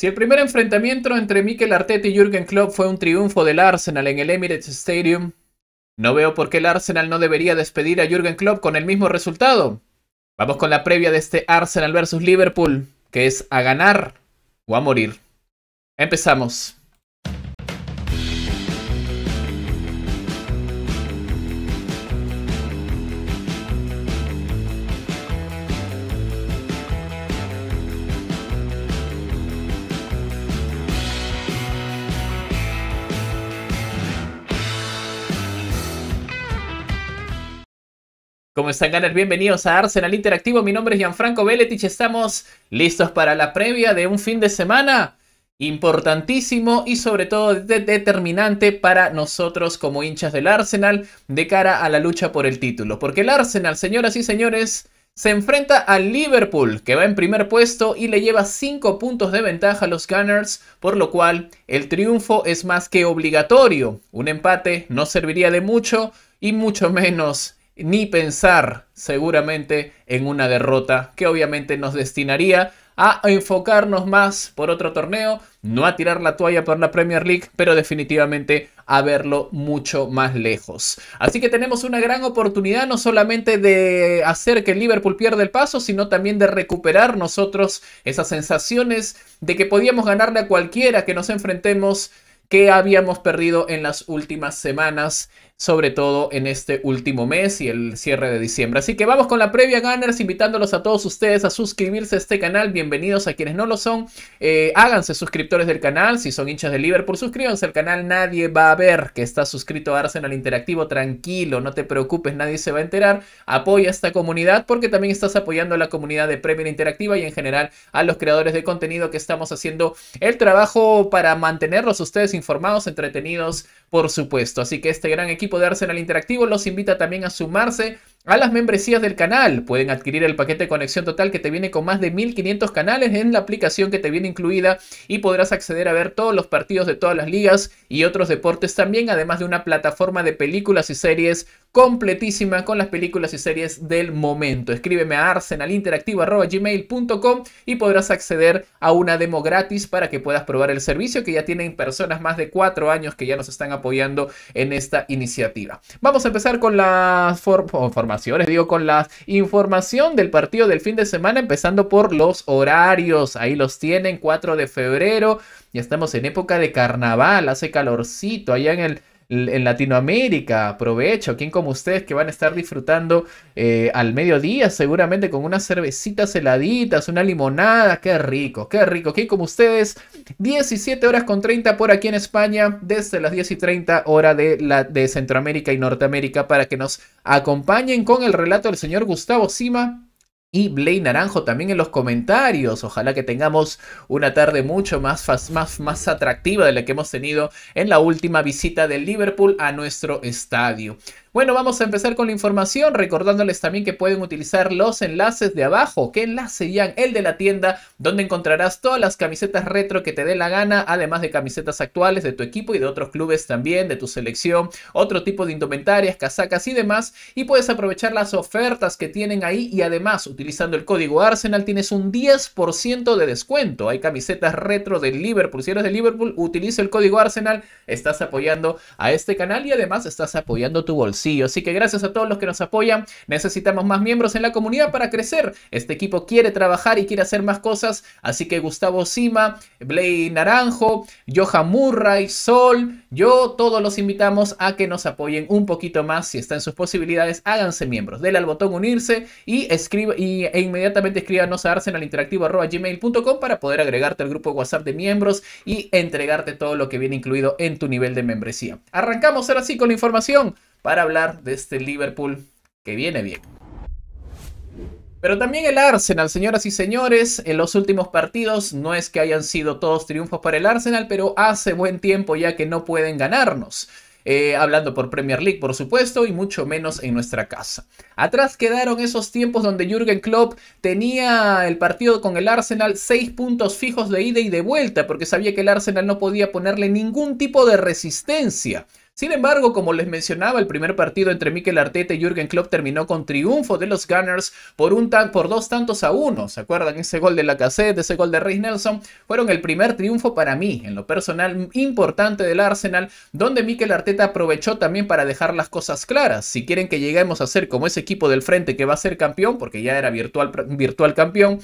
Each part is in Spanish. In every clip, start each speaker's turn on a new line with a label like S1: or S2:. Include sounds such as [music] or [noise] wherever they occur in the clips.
S1: Si el primer enfrentamiento entre Mikel Arteta y Jürgen Klopp fue un triunfo del Arsenal en el Emirates Stadium, no veo por qué el Arsenal no debería despedir a Jürgen Klopp con el mismo resultado. Vamos con la previa de este Arsenal versus Liverpool, que es a ganar o a morir. Empezamos. ¿Cómo están, Gunners? Bienvenidos a Arsenal Interactivo. Mi nombre es Gianfranco Veletich. Estamos listos para la previa de un fin de semana importantísimo y sobre todo determinante para nosotros como hinchas del Arsenal de cara a la lucha por el título. Porque el Arsenal, señoras y señores, se enfrenta al Liverpool, que va en primer puesto y le lleva 5 puntos de ventaja a los Gunners, por lo cual el triunfo es más que obligatorio. Un empate no serviría de mucho y mucho menos ni pensar seguramente en una derrota que obviamente nos destinaría a enfocarnos más por otro torneo, no a tirar la toalla por la Premier League, pero definitivamente a verlo mucho más lejos. Así que tenemos una gran oportunidad no solamente de hacer que el Liverpool pierda el paso, sino también de recuperar nosotros esas sensaciones de que podíamos ganarle a cualquiera que nos enfrentemos que habíamos perdido en las últimas semanas sobre todo en este último mes y el cierre de diciembre. Así que vamos con la previa, Gunners, invitándolos a todos ustedes a suscribirse a este canal. Bienvenidos a quienes no lo son. Eh, háganse suscriptores del canal. Si son hinchas de Liverpool, suscríbanse al canal. Nadie va a ver que está suscrito a Arsenal Interactivo. Tranquilo, no te preocupes, nadie se va a enterar. Apoya a esta comunidad porque también estás apoyando a la comunidad de Premier Interactiva y en general a los creadores de contenido que estamos haciendo el trabajo para mantenerlos ustedes informados, entretenidos, por supuesto. Así que este gran equipo equipo de Arsenal Interactivo los invita también a sumarse a las membresías del canal. Pueden adquirir el paquete de conexión total que te viene con más de 1500 canales en la aplicación que te viene incluida y podrás acceder a ver todos los partidos de todas las ligas y otros deportes también, además de una plataforma de películas y series completísima con las películas y series del momento. Escríbeme a arsenalinteractivo.gmail.com y podrás acceder a una demo gratis para que puedas probar el servicio que ya tienen personas más de cuatro años que ya nos están apoyando en esta iniciativa. Vamos a empezar con la forma oh, formación digo con la información del partido del fin de semana, empezando por los horarios. Ahí los tienen, 4 de febrero. Ya estamos en época de carnaval, hace calorcito allá en el en Latinoamérica. aprovecho, quien como ustedes que van a estar disfrutando eh, al mediodía, seguramente con unas cervecitas heladitas, una limonada. Qué rico, qué rico. Quien como ustedes, 17 horas con 30 por aquí en España, desde las 10 y 30 hora de, la, de Centroamérica y Norteamérica, para que nos acompañen con el relato del señor Gustavo Sima y Blay Naranjo también en los comentarios. Ojalá que tengamos una tarde mucho más, más, más atractiva de la que hemos tenido en la última visita del Liverpool a nuestro estadio. Bueno, vamos a empezar con la información, recordándoles también que pueden utilizar los enlaces de abajo, que enlace ya el de la tienda, donde encontrarás todas las camisetas retro que te dé la gana, además de camisetas actuales de tu equipo y de otros clubes también, de tu selección, otro tipo de indumentarias, casacas y demás, y puedes aprovechar las ofertas que tienen ahí y además utilizando el código Arsenal tienes un 10% de descuento. Hay camisetas retro del Liverpool, si eres de Liverpool, utiliza el código Arsenal, estás apoyando a este canal y además estás apoyando tu bolsa. Sí, Así que gracias a todos los que nos apoyan. Necesitamos más miembros en la comunidad para crecer. Este equipo quiere trabajar y quiere hacer más cosas. Así que Gustavo Sima, Blay Naranjo, Johan Murray, Sol, yo, todos los invitamos a que nos apoyen un poquito más. Si está en sus posibilidades, háganse miembros. Denle al botón unirse y, y e inmediatamente escríbanos a gmail.com para poder agregarte al grupo WhatsApp de miembros y entregarte todo lo que viene incluido en tu nivel de membresía. Arrancamos ahora sí con la información para hablar de este Liverpool que viene bien. Pero también el Arsenal, señoras y señores, en los últimos partidos no es que hayan sido todos triunfos para el Arsenal, pero hace buen tiempo ya que no pueden ganarnos. Eh, hablando por Premier League, por supuesto, y mucho menos en nuestra casa. Atrás quedaron esos tiempos donde Jürgen Klopp tenía el partido con el Arsenal seis puntos fijos de ida y de vuelta, porque sabía que el Arsenal no podía ponerle ningún tipo de resistencia. Sin embargo, como les mencionaba, el primer partido entre Mikel Arteta y Jürgen Klopp terminó con triunfo de los Gunners por, un por dos tantos a uno. ¿Se acuerdan? Ese gol de la cassette, ese gol de Rey Nelson, fueron el primer triunfo para mí, en lo personal importante del Arsenal, donde Mikel Arteta aprovechó también para dejar las cosas claras. Si quieren que lleguemos a ser como ese equipo del frente que va a ser campeón, porque ya era virtual, virtual campeón,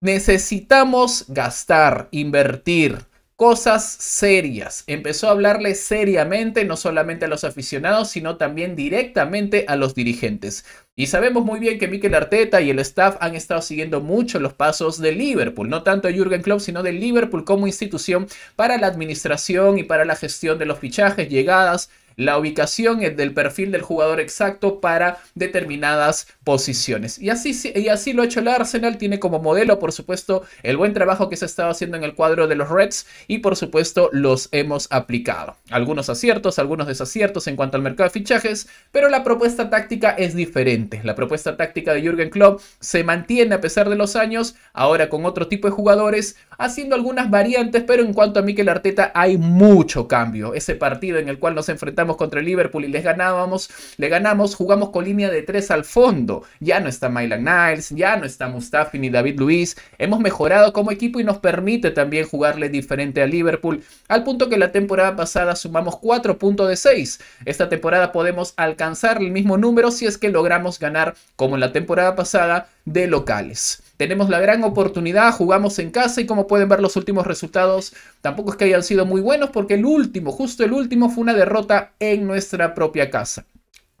S1: necesitamos gastar, invertir, cosas serias. Empezó a hablarle seriamente no solamente a los aficionados, sino también directamente a los dirigentes. Y sabemos muy bien que Mikel Arteta y el staff han estado siguiendo mucho los pasos de Liverpool, no tanto de Jürgen Klopp, sino de Liverpool como institución para la administración y para la gestión de los fichajes, llegadas la ubicación del perfil del jugador exacto para determinadas posiciones. Y así, y así lo ha hecho el Arsenal, tiene como modelo, por supuesto, el buen trabajo que se ha estado haciendo en el cuadro de los Reds y, por supuesto, los hemos aplicado. Algunos aciertos, algunos desaciertos en cuanto al mercado de fichajes, pero la propuesta táctica es diferente. La propuesta táctica de Jürgen Klopp se mantiene a pesar de los años, ahora con otro tipo de jugadores, haciendo algunas variantes, pero en cuanto a Mikel Arteta hay mucho cambio. Ese partido en el cual nos enfrentamos contra el Liverpool y les ganábamos, le ganamos, jugamos con línea de tres al fondo. Ya no está Mylan Niles, ya no está Mustafi ni David Luis. Hemos mejorado como equipo y nos permite también jugarle diferente a Liverpool, al punto que la temporada pasada sumamos 4 puntos de 6. Esta temporada podemos alcanzar el mismo número si es que logramos ganar, como en la temporada pasada, de locales. Tenemos la gran oportunidad, jugamos en casa y como pueden ver los últimos resultados tampoco es que hayan sido muy buenos porque el último, justo el último fue una derrota en nuestra propia casa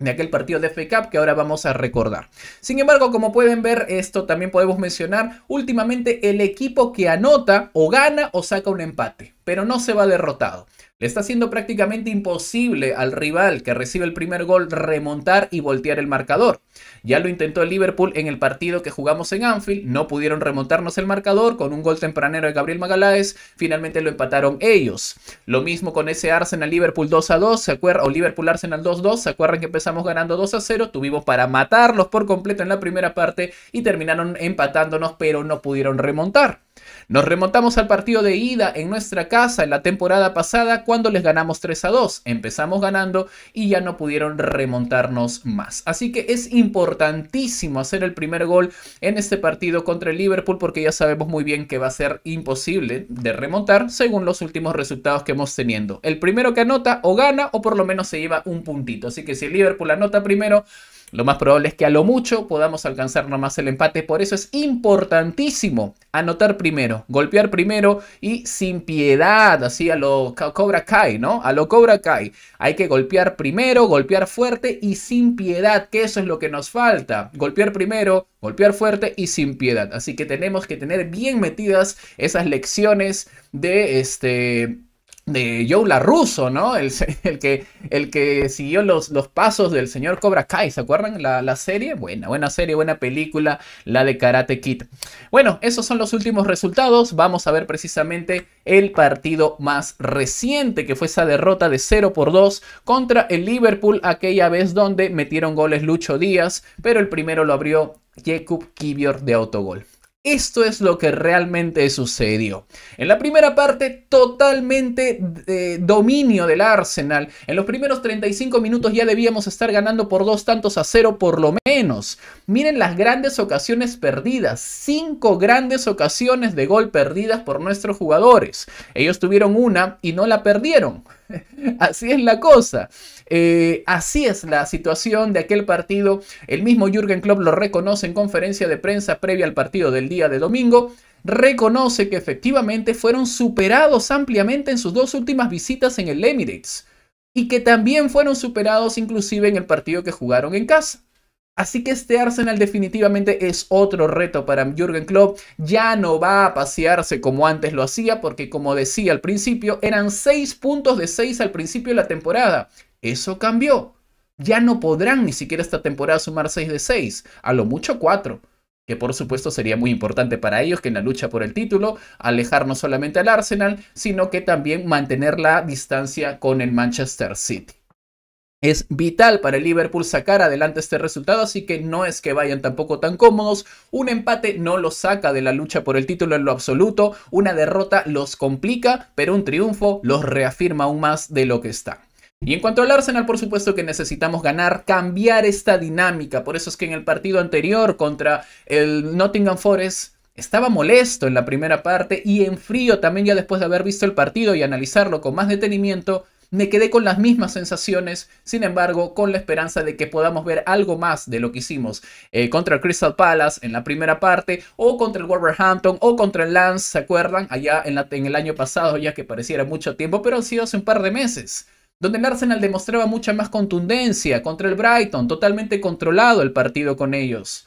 S1: de aquel partido de FA que ahora vamos a recordar. Sin embargo, como pueden ver, esto también podemos mencionar, últimamente el equipo que anota o gana o saca un empate pero no se va derrotado. Le está haciendo prácticamente imposible al rival que recibe el primer gol remontar y voltear el marcador. Ya lo intentó el Liverpool en el partido que jugamos en Anfield, no pudieron remontarnos el marcador con un gol tempranero de Gabriel Magaláes, finalmente lo empataron ellos. Lo mismo con ese Arsenal Liverpool 2 a 2, ¿se acuerdan? O Liverpool Arsenal 2 2, ¿se acuerdan que empezamos ganando 2 a 0? Tuvimos para matarlos por completo en la primera parte y terminaron empatándonos, pero no pudieron remontar. Nos remontamos al partido de ida en nuestra casa en la temporada pasada cuando les ganamos 3 a 2. Empezamos ganando y ya no pudieron remontarnos más. Así que es importantísimo hacer el primer gol en este partido contra el Liverpool porque ya sabemos muy bien que va a ser imposible de remontar según los últimos resultados que hemos tenido. El primero que anota o gana o por lo menos se lleva un puntito. Así que si el Liverpool anota primero lo más probable es que a lo mucho podamos alcanzar nomás el empate, por eso es importantísimo anotar primero, golpear primero y sin piedad, así a lo Cobra Kai, ¿no? A lo Cobra Kai. Hay que golpear primero, golpear fuerte y sin piedad, que eso es lo que nos falta. Golpear primero, golpear fuerte y sin piedad. Así que tenemos que tener bien metidas esas lecciones de este de Joe Russo, ¿no? [laughs] El, que, el que siguió los, los pasos del señor Cobra Kai, ¿se acuerdan? La, serie, buena, buena serie, buena película, la de Karate Kid. Bueno, esos son los últimos resultados, vamos a ver precisamente el partido más reciente, que fue esa derrota de 0 por 2 contra el Liverpool, aquella vez donde metieron goles Lucho Díaz, pero el primero lo abrió Jacob Kibior de autogol. Esto es lo que realmente sucedió. En la primera parte, totalmente eh, dominio del Arsenal. En los primeros 35 minutos ya debíamos estar ganando por dos tantos a cero por lo menos. Miren las grandes ocasiones perdidas. Cinco grandes ocasiones de gol perdidas por nuestros jugadores. Ellos tuvieron una y no la perdieron. [laughs] así es la cosa. Eh, así es la situación de aquel partido. El mismo Jürgen Klopp lo reconoce en conferencia de prensa previa al partido del día de domingo. Reconoce que efectivamente fueron superados ampliamente en sus dos últimas visitas en el Emirates y que también fueron superados inclusive en el partido que jugaron en casa. Así que este Arsenal definitivamente es otro reto para Jürgen Klopp. Ya no va a pasearse como antes lo hacía, porque como decía al principio, eran 6 puntos de 6 al principio de la temporada. Eso cambió. Ya no podrán ni siquiera esta temporada sumar 6 de 6, a lo mucho 4 que por supuesto sería muy importante para ellos que en la lucha por el título alejar no solamente al Arsenal, sino que también mantener la distancia con el Manchester City. Es vital para el Liverpool sacar adelante este resultado, así que no es que vayan tampoco tan cómodos. Un empate no los saca de la lucha por el título en lo absoluto, una derrota los complica, pero un triunfo los reafirma aún más de lo que está. Y en cuanto al Arsenal, por supuesto que necesitamos ganar, cambiar esta dinámica. Por eso es que en el partido anterior contra el Nottingham Forest estaba molesto en la primera parte y en frío también ya después de haber visto el partido y analizarlo con más detenimiento, me quedé con las mismas sensaciones, sin embargo, con la esperanza de que podamos ver algo más de lo que hicimos eh, contra el Crystal Palace en la primera parte, o contra el Wolverhampton, o contra el Lance, ¿se acuerdan? Allá en, en el año pasado, ya que pareciera mucho tiempo, pero han sido hace un par de meses donde el Arsenal demostraba mucha más contundencia contra el Brighton, totalmente controlado el partido con ellos.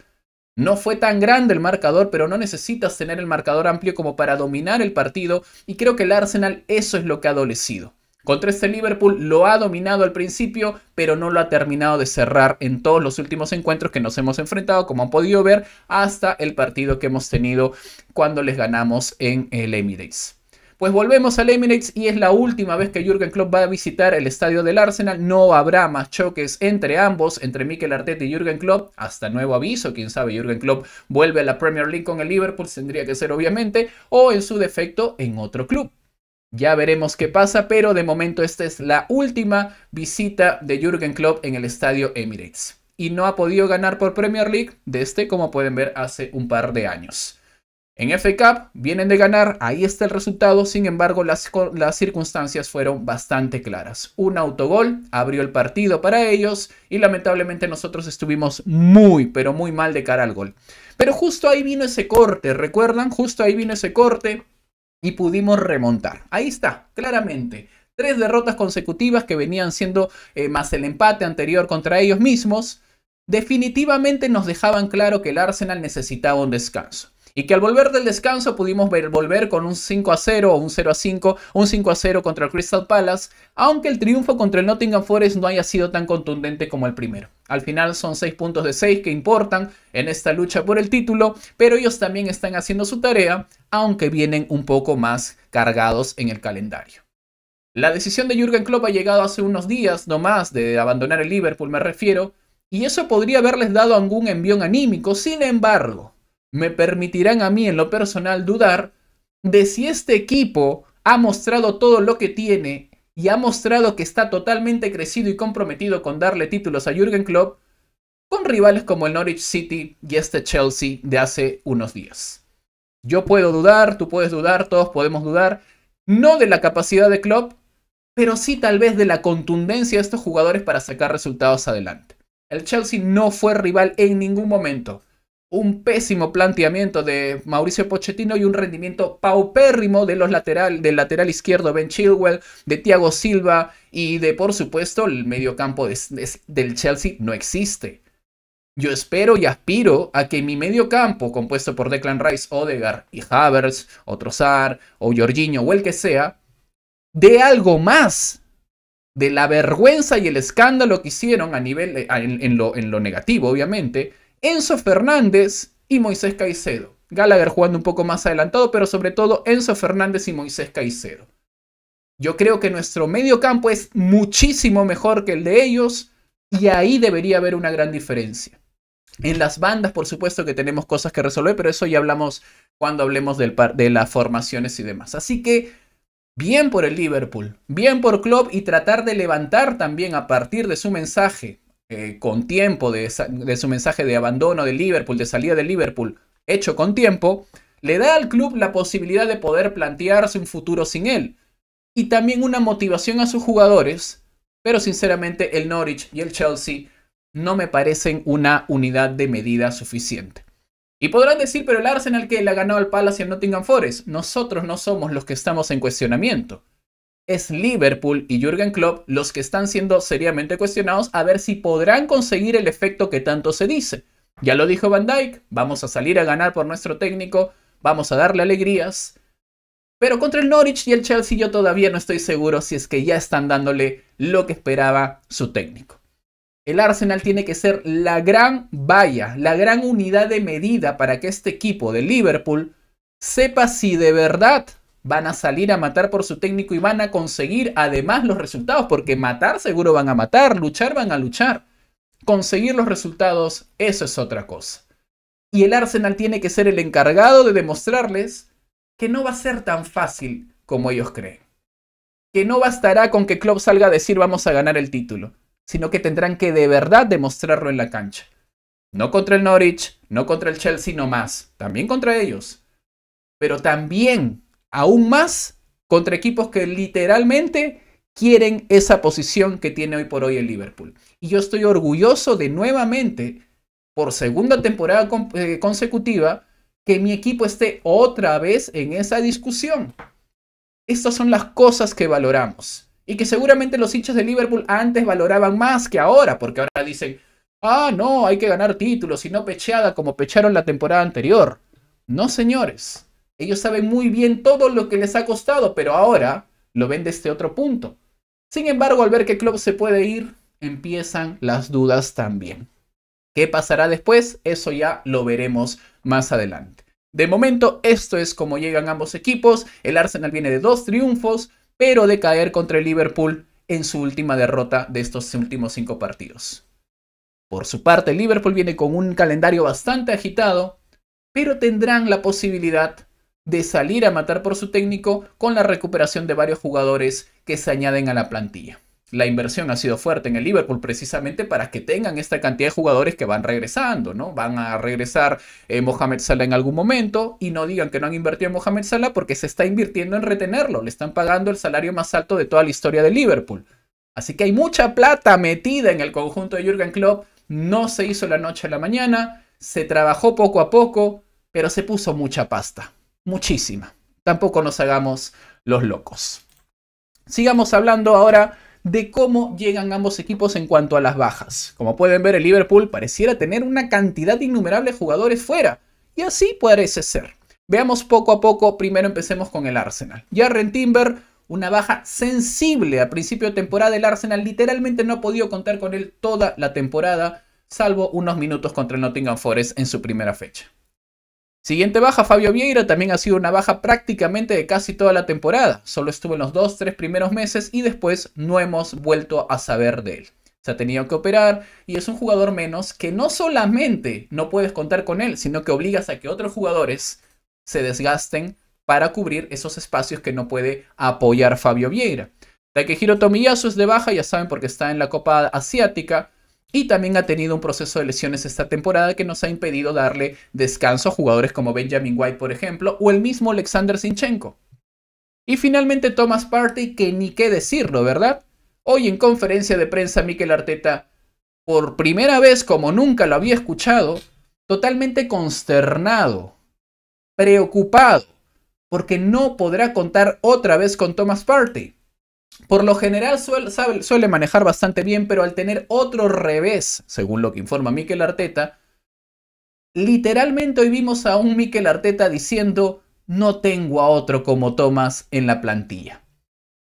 S1: No fue tan grande el marcador, pero no necesitas tener el marcador amplio como para dominar el partido y creo que el Arsenal eso es lo que ha adolecido. Contra este Liverpool lo ha dominado al principio, pero no lo ha terminado de cerrar en todos los últimos encuentros que nos hemos enfrentado, como han podido ver, hasta el partido que hemos tenido cuando les ganamos en el Emirates. Pues volvemos al Emirates y es la última vez que Jürgen Klopp va a visitar el estadio del Arsenal. No habrá más choques entre ambos, entre Mikel Arteta y Jürgen Klopp. Hasta nuevo aviso, quién sabe, Jürgen Klopp vuelve a la Premier League con el Liverpool, tendría que ser obviamente, o en su defecto en otro club. Ya veremos qué pasa, pero de momento esta es la última visita de Jürgen Klopp en el estadio Emirates. Y no ha podido ganar por Premier League desde, como pueden ver, hace un par de años. En FA Cup vienen de ganar, ahí está el resultado, sin embargo las, las circunstancias fueron bastante claras. Un autogol abrió el partido para ellos y lamentablemente nosotros estuvimos muy, pero muy mal de cara al gol. Pero justo ahí vino ese corte, ¿recuerdan? Justo ahí vino ese corte y pudimos remontar. Ahí está, claramente. Tres derrotas consecutivas que venían siendo eh, más el empate anterior contra ellos mismos, definitivamente nos dejaban claro que el Arsenal necesitaba un descanso y que al volver del descanso pudimos ver, volver con un 5 a 0 o un 0 a 5, un 5 a 0 contra el Crystal Palace, aunque el triunfo contra el Nottingham Forest no haya sido tan contundente como el primero. Al final son 6 puntos de 6 que importan en esta lucha por el título, pero ellos también están haciendo su tarea, aunque vienen un poco más cargados en el calendario. La decisión de Jürgen Klopp ha llegado hace unos días, no más, de abandonar el Liverpool, me refiero, y eso podría haberles dado algún envión anímico. Sin embargo, me permitirán a mí en lo personal dudar de si este equipo ha mostrado todo lo que tiene y ha mostrado que está totalmente crecido y comprometido con darle títulos a Jürgen Klopp con rivales como el Norwich City y este Chelsea de hace unos días. Yo puedo dudar, tú puedes dudar, todos podemos dudar, no de la capacidad de Klopp, pero sí tal vez de la contundencia de estos jugadores para sacar resultados adelante. El Chelsea no fue rival en ningún momento un pésimo planteamiento de Mauricio Pochettino y un rendimiento paupérrimo de los lateral, del lateral izquierdo Ben Chilwell, de Thiago Silva y de, por supuesto, el medio campo del Chelsea no existe. Yo espero y aspiro a que mi campo, compuesto por Declan Rice, Odegaard y Havertz, o Trossard, o Jorginho, o el que sea, dé algo más de la vergüenza y el escándalo que hicieron a nivel, eh, en lo negativo, obviamente, Enzo Fernández y Moisés Caicedo. Gallagher jugando un poco más adelantado, pero sobre todo Enzo Fernández y Moisés Caicedo. Yo creo que nuestro medio campo es muchísimo mejor que el de ellos y ahí debería haber una gran diferencia. En las bandas, por supuesto que tenemos cosas que resolver, pero eso ya hablamos cuando hablemos de las formaciones y demás. Así que bien por el Liverpool, bien por Klopp y tratar de levantar también a partir de su mensaje eh, con tiempo de, su mensaje de abandono de Liverpool, de salida de Liverpool, hecho con tiempo, le da al club la posibilidad de poder plantearse un futuro sin él. Y también una motivación a sus jugadores, pero sinceramente el Norwich y el Chelsea no me parecen una unidad de medida suficiente. Y podrán decir, pero el Arsenal que la ganó al Palace y al Nottingham Forest, nosotros no somos los que estamos en cuestionamiento es Liverpool y Jürgen Klopp los que están siendo seriamente cuestionados a ver si podrán conseguir el efecto que tanto se dice. Ya lo dijo Van Dijk, vamos a salir a ganar por nuestro técnico, vamos a darle alegrías. Pero contra el Norwich y el Chelsea yo todavía no estoy seguro si es que ya están dándole lo que esperaba su técnico. El Arsenal tiene que ser la gran valla, la gran unidad de medida para que este equipo de Liverpool sepa si de verdad van a salir a matar por su técnico y van a conseguir además los resultados, porque matar seguro van a matar, luchar van a luchar. Conseguir los resultados, eso es otra cosa. Y el Arsenal tiene que ser el encargado de demostrarles que no va a ser tan fácil como ellos creen. Que no bastará con que Klopp salga a decir vamos a ganar el título, sino que tendrán que de verdad demostrarlo en la cancha. No contra el Norwich, no contra el Chelsea más. también contra ellos. Pero también aún más contra equipos que literalmente quieren esa posición que tiene hoy por hoy el Liverpool. Y yo estoy orgulloso de nuevamente, por segunda temporada eh, consecutiva, que mi equipo esté otra vez en esa discusión. Estas son las cosas que valoramos. Y que seguramente los hinchas de Liverpool antes valoraban más que ahora, porque ahora dicen, ah, no, hay que ganar títulos y no pecheada como pecharon la temporada anterior. No, señores. Ellos saben muy bien todo lo que les ha costado, pero ahora lo ven desde otro punto. Sin embargo, al ver que Klopp se puede ir, empiezan las dudas también. ¿Qué pasará después? Eso ya lo veremos más adelante. De momento, esto es como llegan ambos equipos. El Arsenal viene de dos triunfos, pero de caer contra el Liverpool en su última derrota de estos últimos cinco partidos. Por su parte, el Liverpool viene con un calendario bastante agitado, pero tendrán la posibilidad de salir a matar por su técnico con la recuperación de varios jugadores que se añaden a la plantilla. La inversión ha sido fuerte en el Liverpool precisamente para que tengan esta cantidad de jugadores que van regresando, ¿no? Van a regresar eh, Mohamed Salah en algún momento y no digan que no han invertido en Mohamed Salah porque se está invirtiendo en retenerlo, le están pagando el salario más alto de toda la historia de Liverpool. Así que hay mucha plata metida en el conjunto de Jürgen Klopp, no se hizo la noche a la mañana, se trabajó poco a poco, pero se puso mucha pasta muchísima. Tampoco nos hagamos los locos. Sigamos hablando ahora de cómo llegan ambos equipos en cuanto a las bajas. Como pueden ver, el Liverpool pareciera tener una cantidad innumerable de jugadores fuera. Y así parece ser. Veamos poco a poco, primero empecemos con el Arsenal. Jarren Timber, una baja sensible a principio de temporada. El Arsenal literalmente no ha podido contar con él toda la temporada, salvo unos minutos contra el Nottingham Forest en su primera fecha. Siguiente baja, Fabio Vieira también ha sido una baja prácticamente de casi toda la temporada. Solo estuvo en los dos, tres primeros meses y después no hemos vuelto a saber de él. Se ha tenido que operar y es un jugador menos que no solamente no puedes contar con él, sino que obligas a que otros jugadores se desgasten para cubrir esos espacios que no puede apoyar Fabio Vieira. Takehiro Tomiyasu es de baja, ya saben porque está en la Copa Asiática. Y también ha tenido un proceso de lesiones esta temporada que nos ha impedido darle descanso a jugadores como Benjamin White, por ejemplo, o el mismo Alexander Sinchenko. Y finalmente Thomas Partey, que ni qué decirlo, ¿verdad? Hoy en conferencia de prensa, Mikel Arteta, por primera vez como nunca lo había escuchado, totalmente consternado, preocupado, porque no podrá contar otra vez con Thomas Partey. Por lo general suele, manejar bastante bien, pero al tener otro revés, según lo que informa Miquel Arteta, literalmente hoy vimos a un Miquel Arteta diciendo, no tengo a otro como Thomas en la plantilla.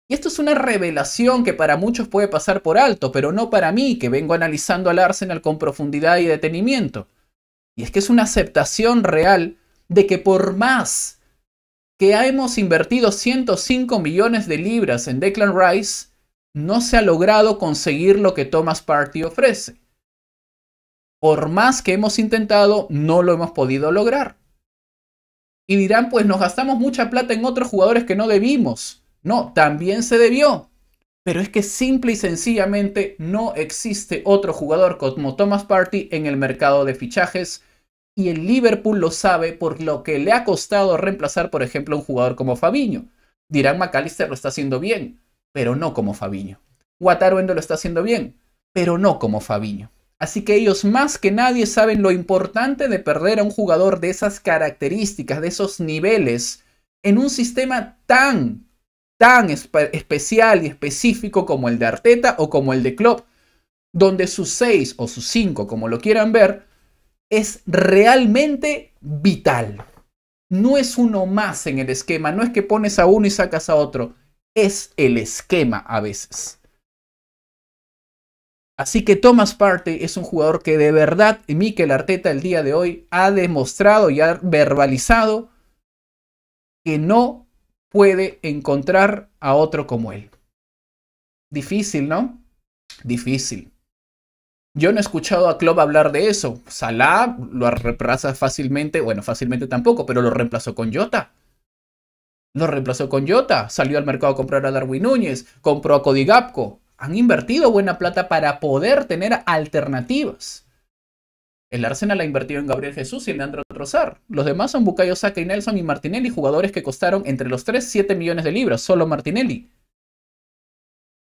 S1: Y esto es una revelación que para muchos puede pasar por alto, pero no para mí, que vengo analizando al Arsenal con profundidad y detenimiento. Y es que es una aceptación real de que por más que hemos invertido 105 millones de libras en Declan Rice, no se ha logrado conseguir lo que Thomas Party ofrece. Por más que hemos intentado, no lo hemos podido lograr. Y dirán, pues nos gastamos mucha plata en otros jugadores que no debimos. No, también se debió. Pero es que simple y sencillamente no existe otro jugador como Thomas Party en el mercado de fichajes y el Liverpool lo sabe por lo que le ha costado reemplazar, por ejemplo, a un jugador como Fabiño. Dirán McAllister lo está haciendo bien, pero no como Fabiño. Wataruendo lo está haciendo bien, pero no como Fabiño. Así que ellos más que nadie saben lo importante de perder a un jugador de esas características, de esos niveles, en un sistema tan, tan especial y específico como el de Arteta o como el de Klopp, donde sus seis o sus cinco, como lo quieran ver, es realmente vital. No es uno más en el esquema, no es que pones a uno y sacas a otro, es el esquema a veces. Así que Thomas Partey es un jugador que de verdad Mikel Arteta el día de hoy ha demostrado y ha verbalizado que no puede encontrar a otro como él. Difícil, ¿no? Difícil. Yo no he escuchado a Klopp hablar de eso. Salah lo reemplaza fácilmente, bueno, fácilmente tampoco, pero lo reemplazó con Jota. Lo reemplazó con Jota. Salió al mercado a comprar a Darwin Núñez, compró a Cody Han invertido buena plata para poder tener alternativas. El Arsenal ha invertido en Gabriel Jesús y en Leandro Trozar. Los demás son Bukayo Saka y Nelson y Martinelli, jugadores que costaron entre los tres 7 millones de libras, solo Martinelli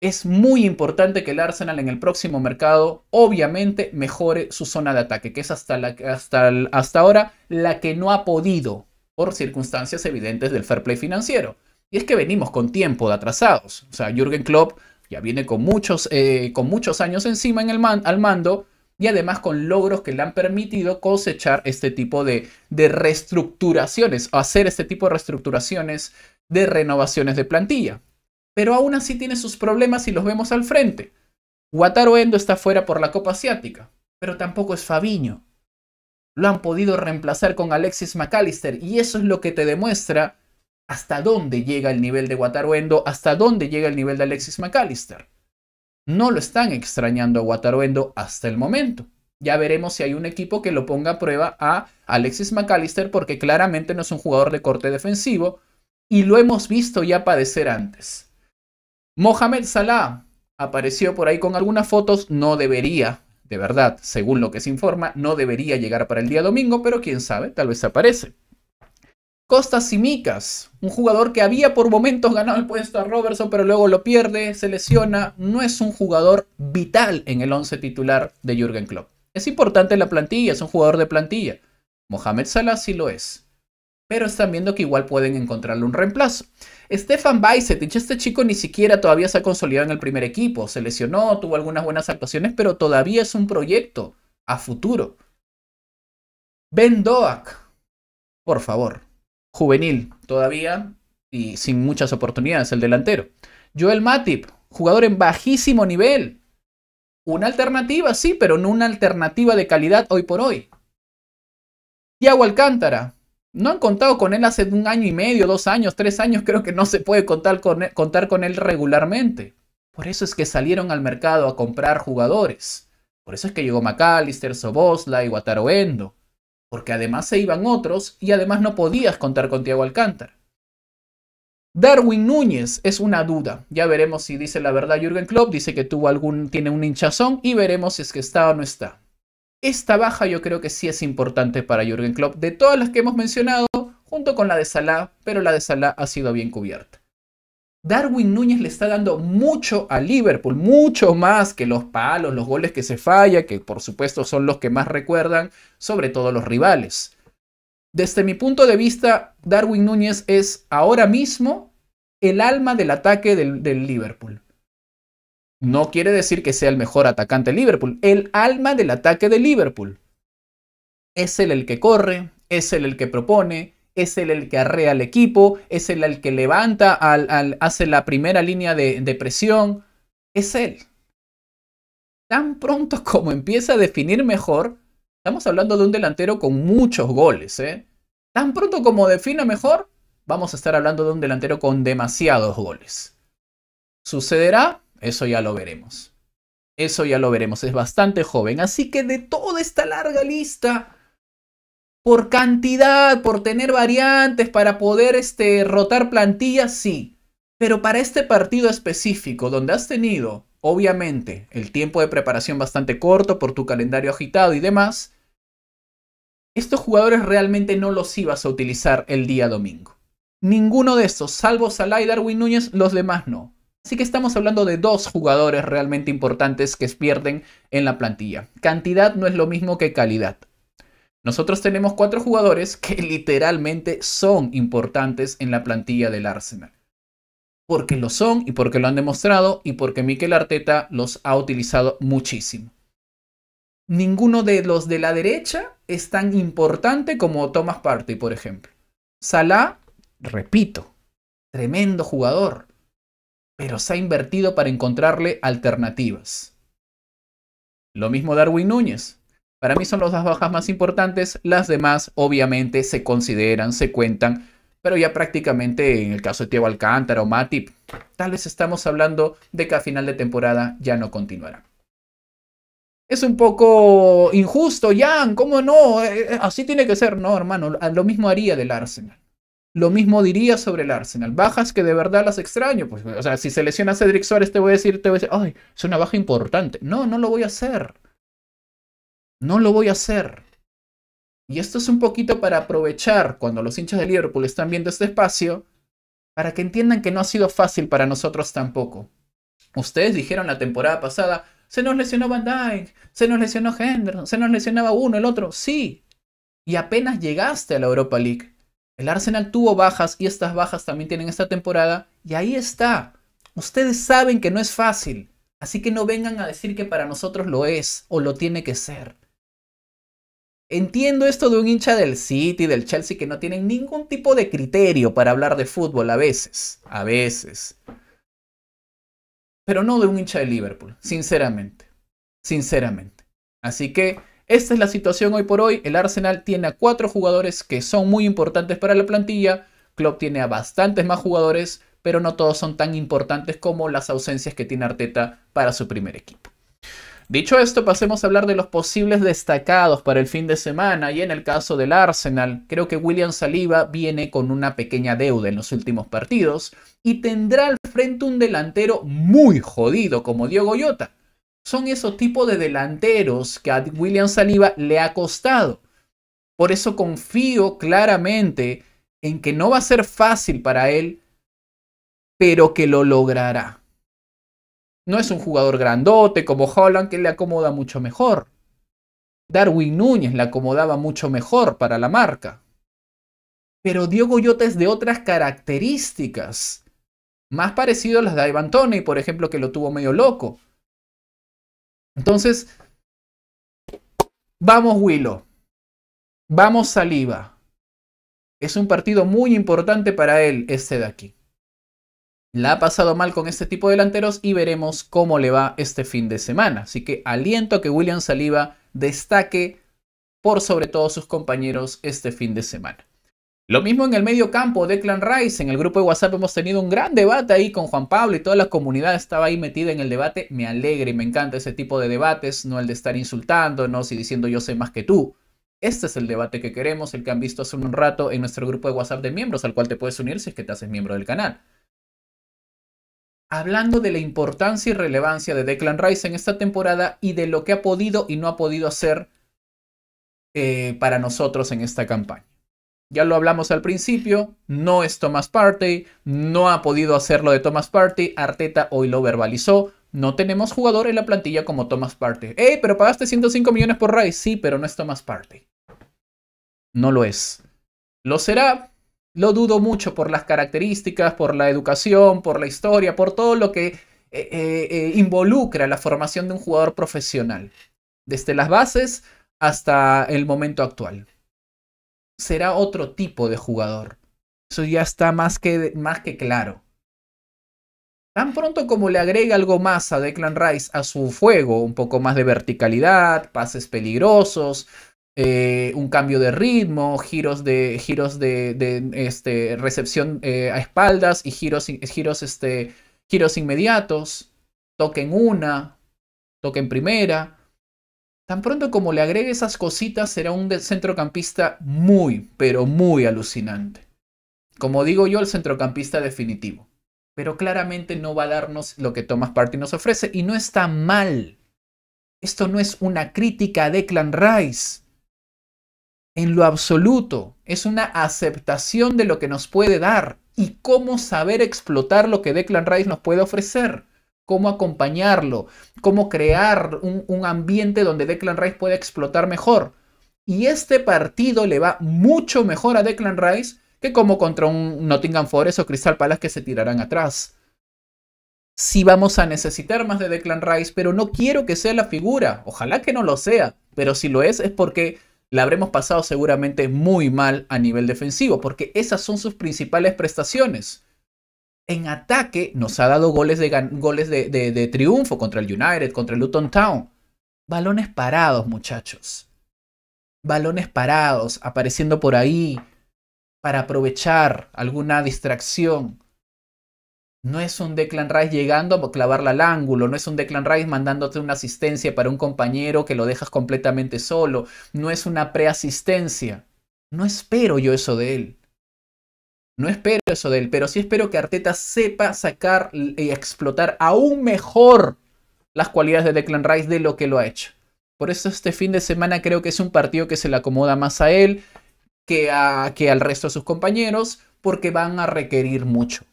S1: es muy importante que el Arsenal en el próximo mercado obviamente mejore su zona de ataque, que es hasta, ahora la que no ha podido por circunstancias evidentes del fair play financiero. Y es que venimos con tiempo de atrasados. O sea, Jürgen Klopp ya viene con muchos, eh, años encima en el al mando y además con logros que le han permitido cosechar este tipo de, de reestructuraciones, o hacer este tipo de reestructuraciones de renovaciones de plantilla pero aún así tiene sus problemas y los vemos al frente. Guataruendo está fuera por la Copa Asiática, pero tampoco es Fabiño. Lo han podido reemplazar con Alexis McAllister y eso es lo que te demuestra hasta dónde llega el nivel de Wataru hasta dónde llega el nivel de Alexis McAllister. No lo están extrañando a Guataruendo hasta el momento. Ya veremos si hay un equipo que lo ponga a prueba a Alexis McAllister porque claramente no es un jugador de corte defensivo y lo hemos visto ya padecer antes. Mohamed Salah apareció por ahí con algunas fotos, no debería, de verdad, según lo que se informa, no debería llegar para el día domingo, pero quién sabe, tal vez aparece. Costa y un jugador que había por momentos ganado el puesto a Robertson, pero luego lo pierde, se lesiona, no es un jugador vital en el 11 titular de Jürgen Klopp. Es importante la plantilla, es un jugador de plantilla. Mohamed Salah sí lo es pero están viendo que igual pueden encontrarle un reemplazo. Stefan Baisetich, este chico ni siquiera todavía se ha consolidado en el primer equipo, se lesionó, tuvo algunas buenas actuaciones, pero todavía es un proyecto a futuro. Ben Doak, por favor, juvenil, todavía y sin muchas oportunidades, el delantero. Joel Matip, jugador en bajísimo nivel. Una alternativa, sí, pero no una alternativa de calidad hoy por hoy. Yago Alcántara, no han contado con él hace un año y medio, dos años, tres años. Creo que no se puede contar con él, regularmente. Por eso es que salieron al mercado a comprar jugadores. Por eso es que llegó McAllister, Sobosla y Wataro Endo. Porque además se iban otros y además no podías contar con Tiago Alcántara. Darwin Núñez es una duda. Ya veremos si dice la verdad Jürgen Klopp. Dice que tuvo algún, tiene un hinchazón y veremos si es que está o no está. Esta baja yo creo que sí es importante para Jürgen Klopp. De todas las que hemos mencionado, junto con la de Salah, pero la de Salah ha sido bien cubierta. Darwin Núñez le está dando mucho a Liverpool, mucho más que los palos, los goles que se falla, que por supuesto son los que más recuerdan, sobre todo los rivales. Desde mi punto de vista, Darwin Núñez es ahora mismo el alma del ataque del, del Liverpool. No quiere decir que sea el mejor atacante de Liverpool. El alma del ataque de Liverpool. Es él el que corre, es él el que propone, es él el que arrea al equipo, es él el que levanta, hace la primera línea de, presión. Es él. Tan pronto [laughs] como empieza a definir mejor, estamos hablando de un delantero con muchos goles, ¿eh? Tan pronto como defina mejor, vamos a estar hablando de un delantero con demasiados goles. ¿Sucederá? eso ya lo veremos. Eso ya lo veremos, es bastante joven. Así que de toda esta larga lista, por cantidad, por tener variantes, para poder este, rotar plantillas, sí. Pero para este partido específico, donde has tenido, obviamente, el tiempo de preparación bastante corto por tu calendario agitado y demás, estos jugadores realmente no los ibas a utilizar el día domingo. Ninguno de estos, salvo Salah y Darwin Núñez, los demás no. Así que estamos hablando de dos jugadores realmente importantes que pierden en la plantilla. Cantidad no es lo mismo que calidad. Nosotros tenemos cuatro jugadores que [laughs] literalmente son importantes en la plantilla del Arsenal. Porque lo son y porque lo han demostrado y porque Mikel Arteta los ha utilizado muchísimo. Ninguno de los de la derecha es tan importante como Thomas Partey, por ejemplo. Salah, repito, tremendo jugador, pero se ha invertido para encontrarle alternativas. Lo mismo Darwin Núñez. Para mí son las dos bajas más importantes, las demás obviamente se consideran, se cuentan, pero ya prácticamente en el caso de Tiago Alcántara o Matip, tal vez estamos hablando de que a final de temporada ya no continuará. Es un poco injusto, Jan, ¿cómo no? Eh, eh, así tiene que ser, no, hermano, lo mismo haría del Arsenal. Lo mismo diría sobre el Arsenal. Bajas que de verdad las extraño. Pues, o sea, si se lesiona Cedric Suárez, te voy a decir, te voy a decir, ay, es una baja importante. No, no lo voy a hacer. No lo voy a hacer. Y esto es un poquito para aprovechar cuando los hinchas de Liverpool están viendo este espacio, para que entiendan que no ha sido fácil para nosotros tampoco. Ustedes dijeron la temporada pasada, se nos lesionó Van Dijk, se nos lesionó Henderson, se nos lesionaba uno, el otro. Sí. Y apenas llegaste a la Europa League. El Arsenal tuvo bajas y estas bajas también tienen esta temporada y ahí está. Ustedes saben que no es fácil, así que no vengan a decir que para nosotros lo es o lo tiene que ser. Entiendo esto de un hincha del City, del Chelsea, que no tienen ningún tipo de criterio para hablar de fútbol a veces, a veces. Pero no de un hincha de Liverpool, sinceramente, sinceramente. Así que esta es la situación hoy por hoy. El Arsenal tiene a cuatro jugadores que son muy importantes para la plantilla. Klopp tiene a bastantes más jugadores, pero no todos son tan importantes como las ausencias que tiene Arteta para su primer equipo. Dicho esto, pasemos a hablar de los posibles destacados para el fin de semana y en el caso del Arsenal, creo que William Saliba viene con una pequeña deuda en los últimos partidos y tendrá al frente un delantero muy jodido como Diego Jota son esos tipos de delanteros que a William Saliba le ha costado. Por eso confío claramente en que no va a ser fácil para él, pero que lo logrará. No es un jugador grandote como Holland que le acomoda mucho mejor. Darwin Núñez le acomodaba mucho mejor para la marca. Pero Diego Goyotes es de otras características, más parecido a las de Ivan Tony, por ejemplo, que lo tuvo medio loco. Entonces, vamos Willow, vamos Saliva. Es un partido muy importante para él este de aquí. La ha pasado mal con este tipo de delanteros y veremos cómo le va este fin de semana. Así que aliento a que William Saliba destaque por sobre todo sus compañeros este fin de semana. Lo mismo en el medio campo de Clan Rice. En el grupo de WhatsApp hemos tenido un gran debate ahí con Juan Pablo y toda la comunidad estaba ahí metida en el debate. Me alegra y me encanta ese tipo de debates, no el de estar insultándonos y diciendo yo sé más que tú. Este es el debate que queremos, el que han visto hace un rato en nuestro grupo de WhatsApp de miembros, al cual te puedes unir si es que te haces miembro del canal. Hablando de la importancia y relevancia de Declan Rice en esta temporada y de lo que ha podido y no ha podido hacer eh, para nosotros en esta campaña ya lo hablamos al principio, no es Thomas Partey, no ha podido hacerlo de Thomas Partey, Arteta hoy lo verbalizó, no tenemos jugador en la plantilla como Thomas Partey. ¡Ey, pero pagaste 105 millones por Rice! Sí, pero no es Thomas Partey. No lo es. Lo será, lo dudo mucho por las características, por la educación, por la historia, por todo lo que eh, eh, eh, involucra la formación de un jugador profesional. Desde las bases hasta el momento actual será otro tipo de jugador. Eso ya está más que, más que claro. Tan pronto como le agrega algo más a Declan Rice a su fuego, un poco más de verticalidad, pases peligrosos, eh, un cambio de ritmo, giros de, giros de, este, recepción eh, a espaldas y giros, giros, este, giros inmediatos, toquen una, toquen primera, Tan pronto como le agregue esas cositas, será un centrocampista muy, pero muy alucinante. Como digo yo, el centrocampista definitivo. Pero claramente no va a darnos lo que Thomas Party nos ofrece y no está mal. Esto no es una crítica a Declan Rice. En lo absoluto, es una aceptación de lo que nos puede dar y cómo saber explotar lo que Declan Rice nos puede ofrecer cómo acompañarlo, cómo crear un, ambiente donde Declan Rice pueda explotar mejor. Y este partido le va mucho mejor a Declan Rice que como contra un Nottingham Forest o Crystal Palace que se tirarán atrás. Sí vamos a necesitar más de Declan Rice, pero no quiero que sea la figura. Ojalá que no lo sea, pero si lo es es porque la habremos pasado seguramente muy mal a nivel defensivo, porque esas son sus principales prestaciones en ataque nos ha dado goles de, goles de, triunfo contra el United, contra el Luton Town. Balones parados, muchachos. Balones parados, apareciendo por ahí para aprovechar alguna distracción. No es un Declan Rice llegando a clavarla al ángulo, no es un Declan Rice mandándote una asistencia para un compañero que lo dejas completamente solo, no es una preasistencia. No espero yo eso de él. No espero eso de él, pero sí espero que Arteta sepa sacar y explotar aún mejor las cualidades de Declan Rice de lo que lo ha hecho. Por eso este fin de semana creo que es un partido que se le acomoda más a él que, a, que al resto de sus compañeros, porque van a requerir mucho.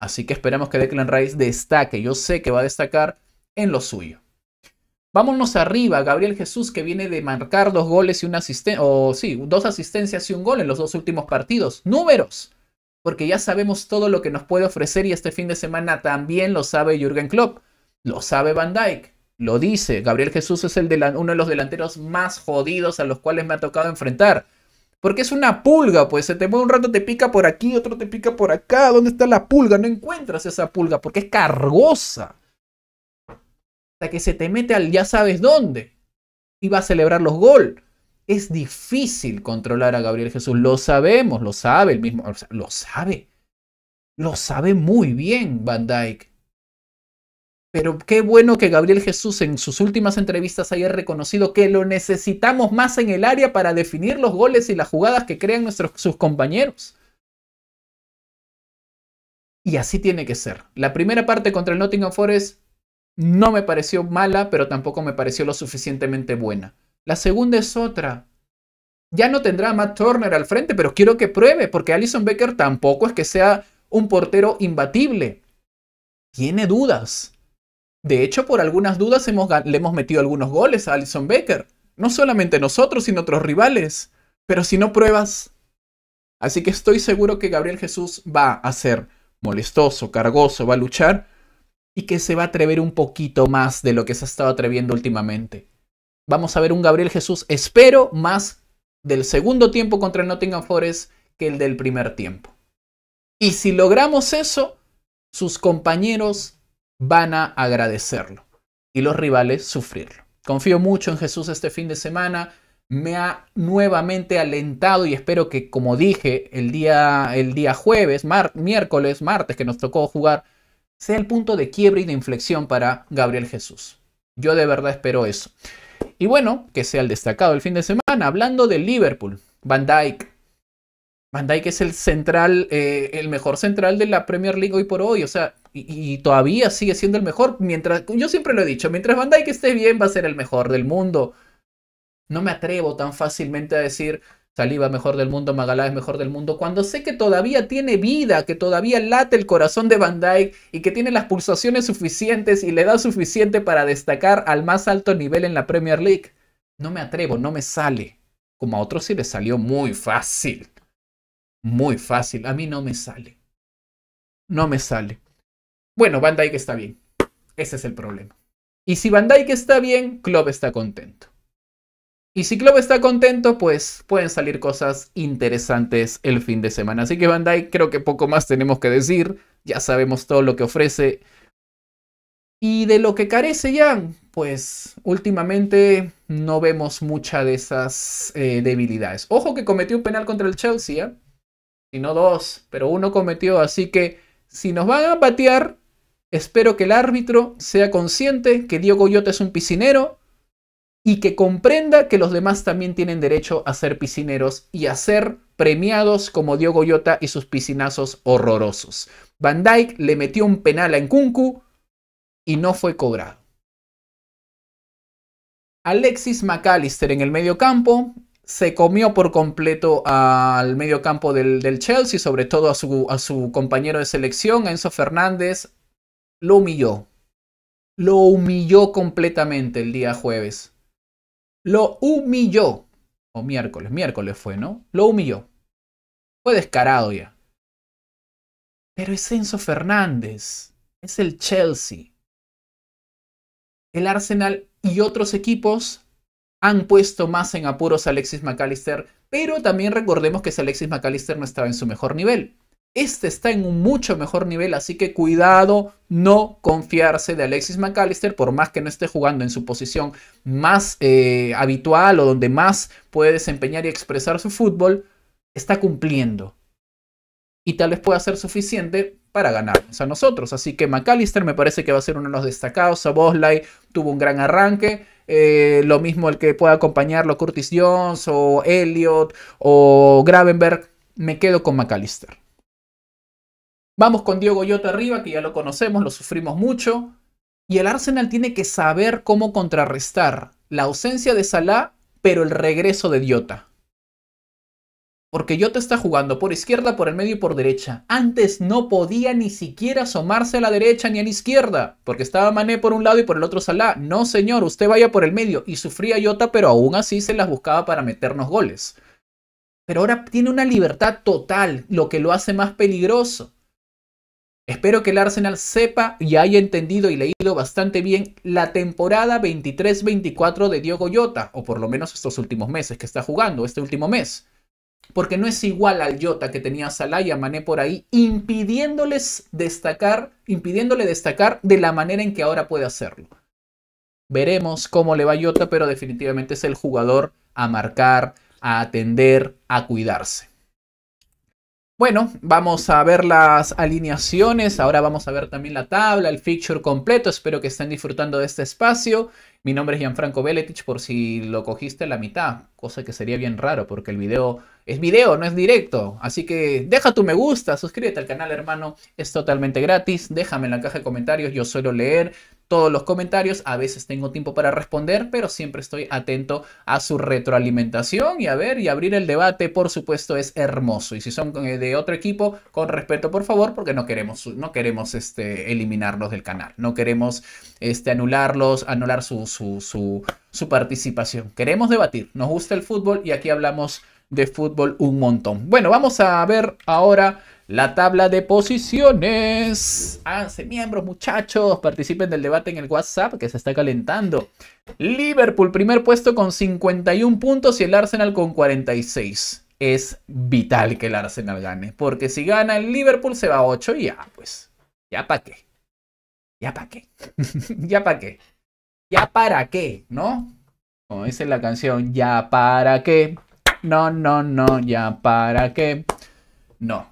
S1: Así que esperamos que Declan Rice destaque. Yo sé que va a destacar en lo suyo. Vámonos arriba, Gabriel Jesús, que viene de marcar dos goles y una asistencia, o sí, dos asistencias y un gol en los dos últimos partidos. Números porque ya sabemos todo lo que nos puede ofrecer y este fin de semana también lo sabe Jürgen Klopp, lo sabe Van Dyke, lo dice, Gabriel Jesús es el uno de los delanteros más jodidos a los cuales me ha tocado enfrentar. Porque es una pulga, pues se te mueve un rato, te pica por aquí, otro te pica por acá. ¿Dónde está la pulga? No encuentras esa pulga porque es cargosa. Hasta que se te mete al ya sabes dónde. Y va a celebrar los gol es difícil controlar a Gabriel Jesús. Lo sabemos, lo sabe el mismo, lo sabe. Lo sabe muy bien Van Dyke. Pero qué bueno que Gabriel Jesús en sus últimas entrevistas haya reconocido que lo necesitamos más en el área para definir los goles y las jugadas que crean nuestros, sus compañeros. Y así tiene que ser. La primera parte contra el Nottingham Forest no me pareció mala, pero tampoco me pareció lo suficientemente buena. La segunda es otra. Ya no tendrá a Matt Turner al frente, pero quiero que pruebe, porque Alison Becker tampoco es que sea un portero imbatible. Tiene dudas. De hecho, por algunas dudas le hemos metido algunos goles a Alison Becker. No solamente nosotros, sino otros rivales. Pero si no pruebas. Así que estoy seguro que Gabriel Jesús va a ser molestoso, cargoso, va a luchar y que se va a atrever un poquito más de lo que se ha estado atreviendo últimamente vamos a ver un Gabriel Jesús, espero, más del segundo tiempo contra el Nottingham Forest que el del primer tiempo. Y si logramos eso, sus compañeros van a agradecerlo y los rivales sufrirlo. Confío mucho en Jesús este fin de semana. Me ha nuevamente alentado y espero que, como dije, el día, el día jueves, miércoles, martes que nos tocó jugar, sea el punto de quiebre y de inflexión para Gabriel Jesús. Yo de verdad espero eso. Y bueno, que sea el destacado el fin de semana. Hablando de Liverpool, Van Dyke. Van Dyke es el central, eh, el mejor central de la Premier League hoy por hoy. O sea, y, y, todavía sigue siendo el mejor. Mientras, yo siempre lo he dicho, mientras Van Dyke esté bien, va a ser el mejor del mundo. No me atrevo tan fácilmente a decir, Saliva mejor del mundo, Magalá es mejor del mundo, cuando sé que todavía tiene vida, que todavía late el corazón de Van Dyke y que tiene las pulsaciones suficientes y le da suficiente para destacar al más alto nivel en la Premier League. No me atrevo, no me sale. Como a otros sí les salió muy fácil. Muy fácil. A mí no me sale. No me sale. Bueno, Van Dyke está bien. Ese es el problema. Y si Van Dyke está bien, Klopp está contento. Y si Klopp está contento, pues pueden salir cosas interesantes el fin de semana. Así que Van creo que poco más tenemos que decir. Ya sabemos todo lo que ofrece. Y de lo que carece ya, pues últimamente no vemos mucha de esas eh, debilidades. Ojo que cometió un penal contra el Chelsea, Y ¿eh? no dos, pero uno cometió. Así que si nos van a patear, espero que el árbitro sea consciente que Diego Goyota es un piscinero y que comprenda que los demás también tienen derecho a ser piscineros y a ser premiados como Diogo Goyota y sus piscinazos horrorosos. Van Dyke le metió un penal a Nkunku y no fue cobrado. Alexis McAllister en el medio campo se comió por completo al medio campo del, Chelsea, sobre todo a su compañero de selección, Enzo Fernández, lo humilló. Lo humilló completamente el día jueves. Lo humilló. O miércoles, miércoles fue, ¿no? Lo humilló. Fue descarado ya. Pero es Enzo Fernández. Es el Chelsea. El Arsenal y otros equipos han puesto más en apuros a Alexis McAllister. Pero también recordemos que Alexis McAllister no estaba en su mejor nivel este está en un mucho mejor nivel, así que cuidado, no confiarse de Alexis McAllister, por más que no esté jugando en su posición más eh, habitual o donde más puede desempeñar y expresar su fútbol, está cumpliendo. Y tal vez pueda ser suficiente para ganarnos a nosotros. Así que McAllister me parece que va a ser uno de los destacados. Bosley tuvo un gran arranque. Eh, lo mismo el que pueda acompañarlo Curtis Jones o Elliot o Gravenberg. Me quedo con McAllister. Vamos con Diego Yota arriba, que ya lo conocemos, lo sufrimos mucho. Y el Arsenal tiene que saber cómo contrarrestar la ausencia de Salah, pero el regreso de Diota. Porque Jota está jugando por izquierda, por el medio y por derecha. Antes no podía ni siquiera asomarse a la derecha ni a la izquierda, porque estaba Mané por un lado y por el otro Salah. No, señor, usted vaya por el medio. Y sufría Yota, pero aún así se las buscaba para meternos goles. Pero ahora tiene una libertad total, lo que lo hace más peligroso. Espero que el Arsenal sepa y haya entendido y leído bastante bien la temporada 23-24 de Diego Jota, o por lo menos estos últimos meses que está jugando, este último mes. Porque no es igual al Jota que tenía Salah y Mané por ahí, impidiéndoles destacar, impidiéndole destacar de la manera en que ahora puede hacerlo. Veremos cómo le va Yota, pero definitivamente es el jugador a marcar, a atender, a cuidarse. Bueno, vamos a ver las alineaciones, ahora vamos a ver también la tabla, el feature completo, espero que estén disfrutando de este espacio. Mi nombre es Gianfranco Beletich. por si lo cogiste la mitad, cosa que sería bien raro porque el video es video, no es directo. Así que deja tu me gusta, suscríbete al canal hermano, es totalmente gratis, déjame en la caja de comentarios, yo suelo leer, todos los comentarios. A veces tengo tiempo para responder, pero siempre estoy atento a su retroalimentación y a ver y abrir el debate, por supuesto, es hermoso. Y si son eh, de otro equipo, con respeto, por favor, porque no queremos, no queremos este, eliminarlos del canal. No queremos este, anularlos, anular su, su, su, su participación. Queremos debatir. Nos gusta el fútbol y aquí hablamos de fútbol un montón. Bueno, vamos a ver ahora la tabla de posiciones. se miembros, muchachos. Participen del debate en el WhatsApp que se está calentando. Liverpool, primer puesto con 51 puntos y el Arsenal con 46. Es vital que el Arsenal gane. Porque si gana el Liverpool se va a 8 y ya, pues. Ya para qué. Ya para qué. [laughs] ya para qué. Ya para qué, ¿no? Como dice la canción, ya para qué. No, no, no, ya para qué. No.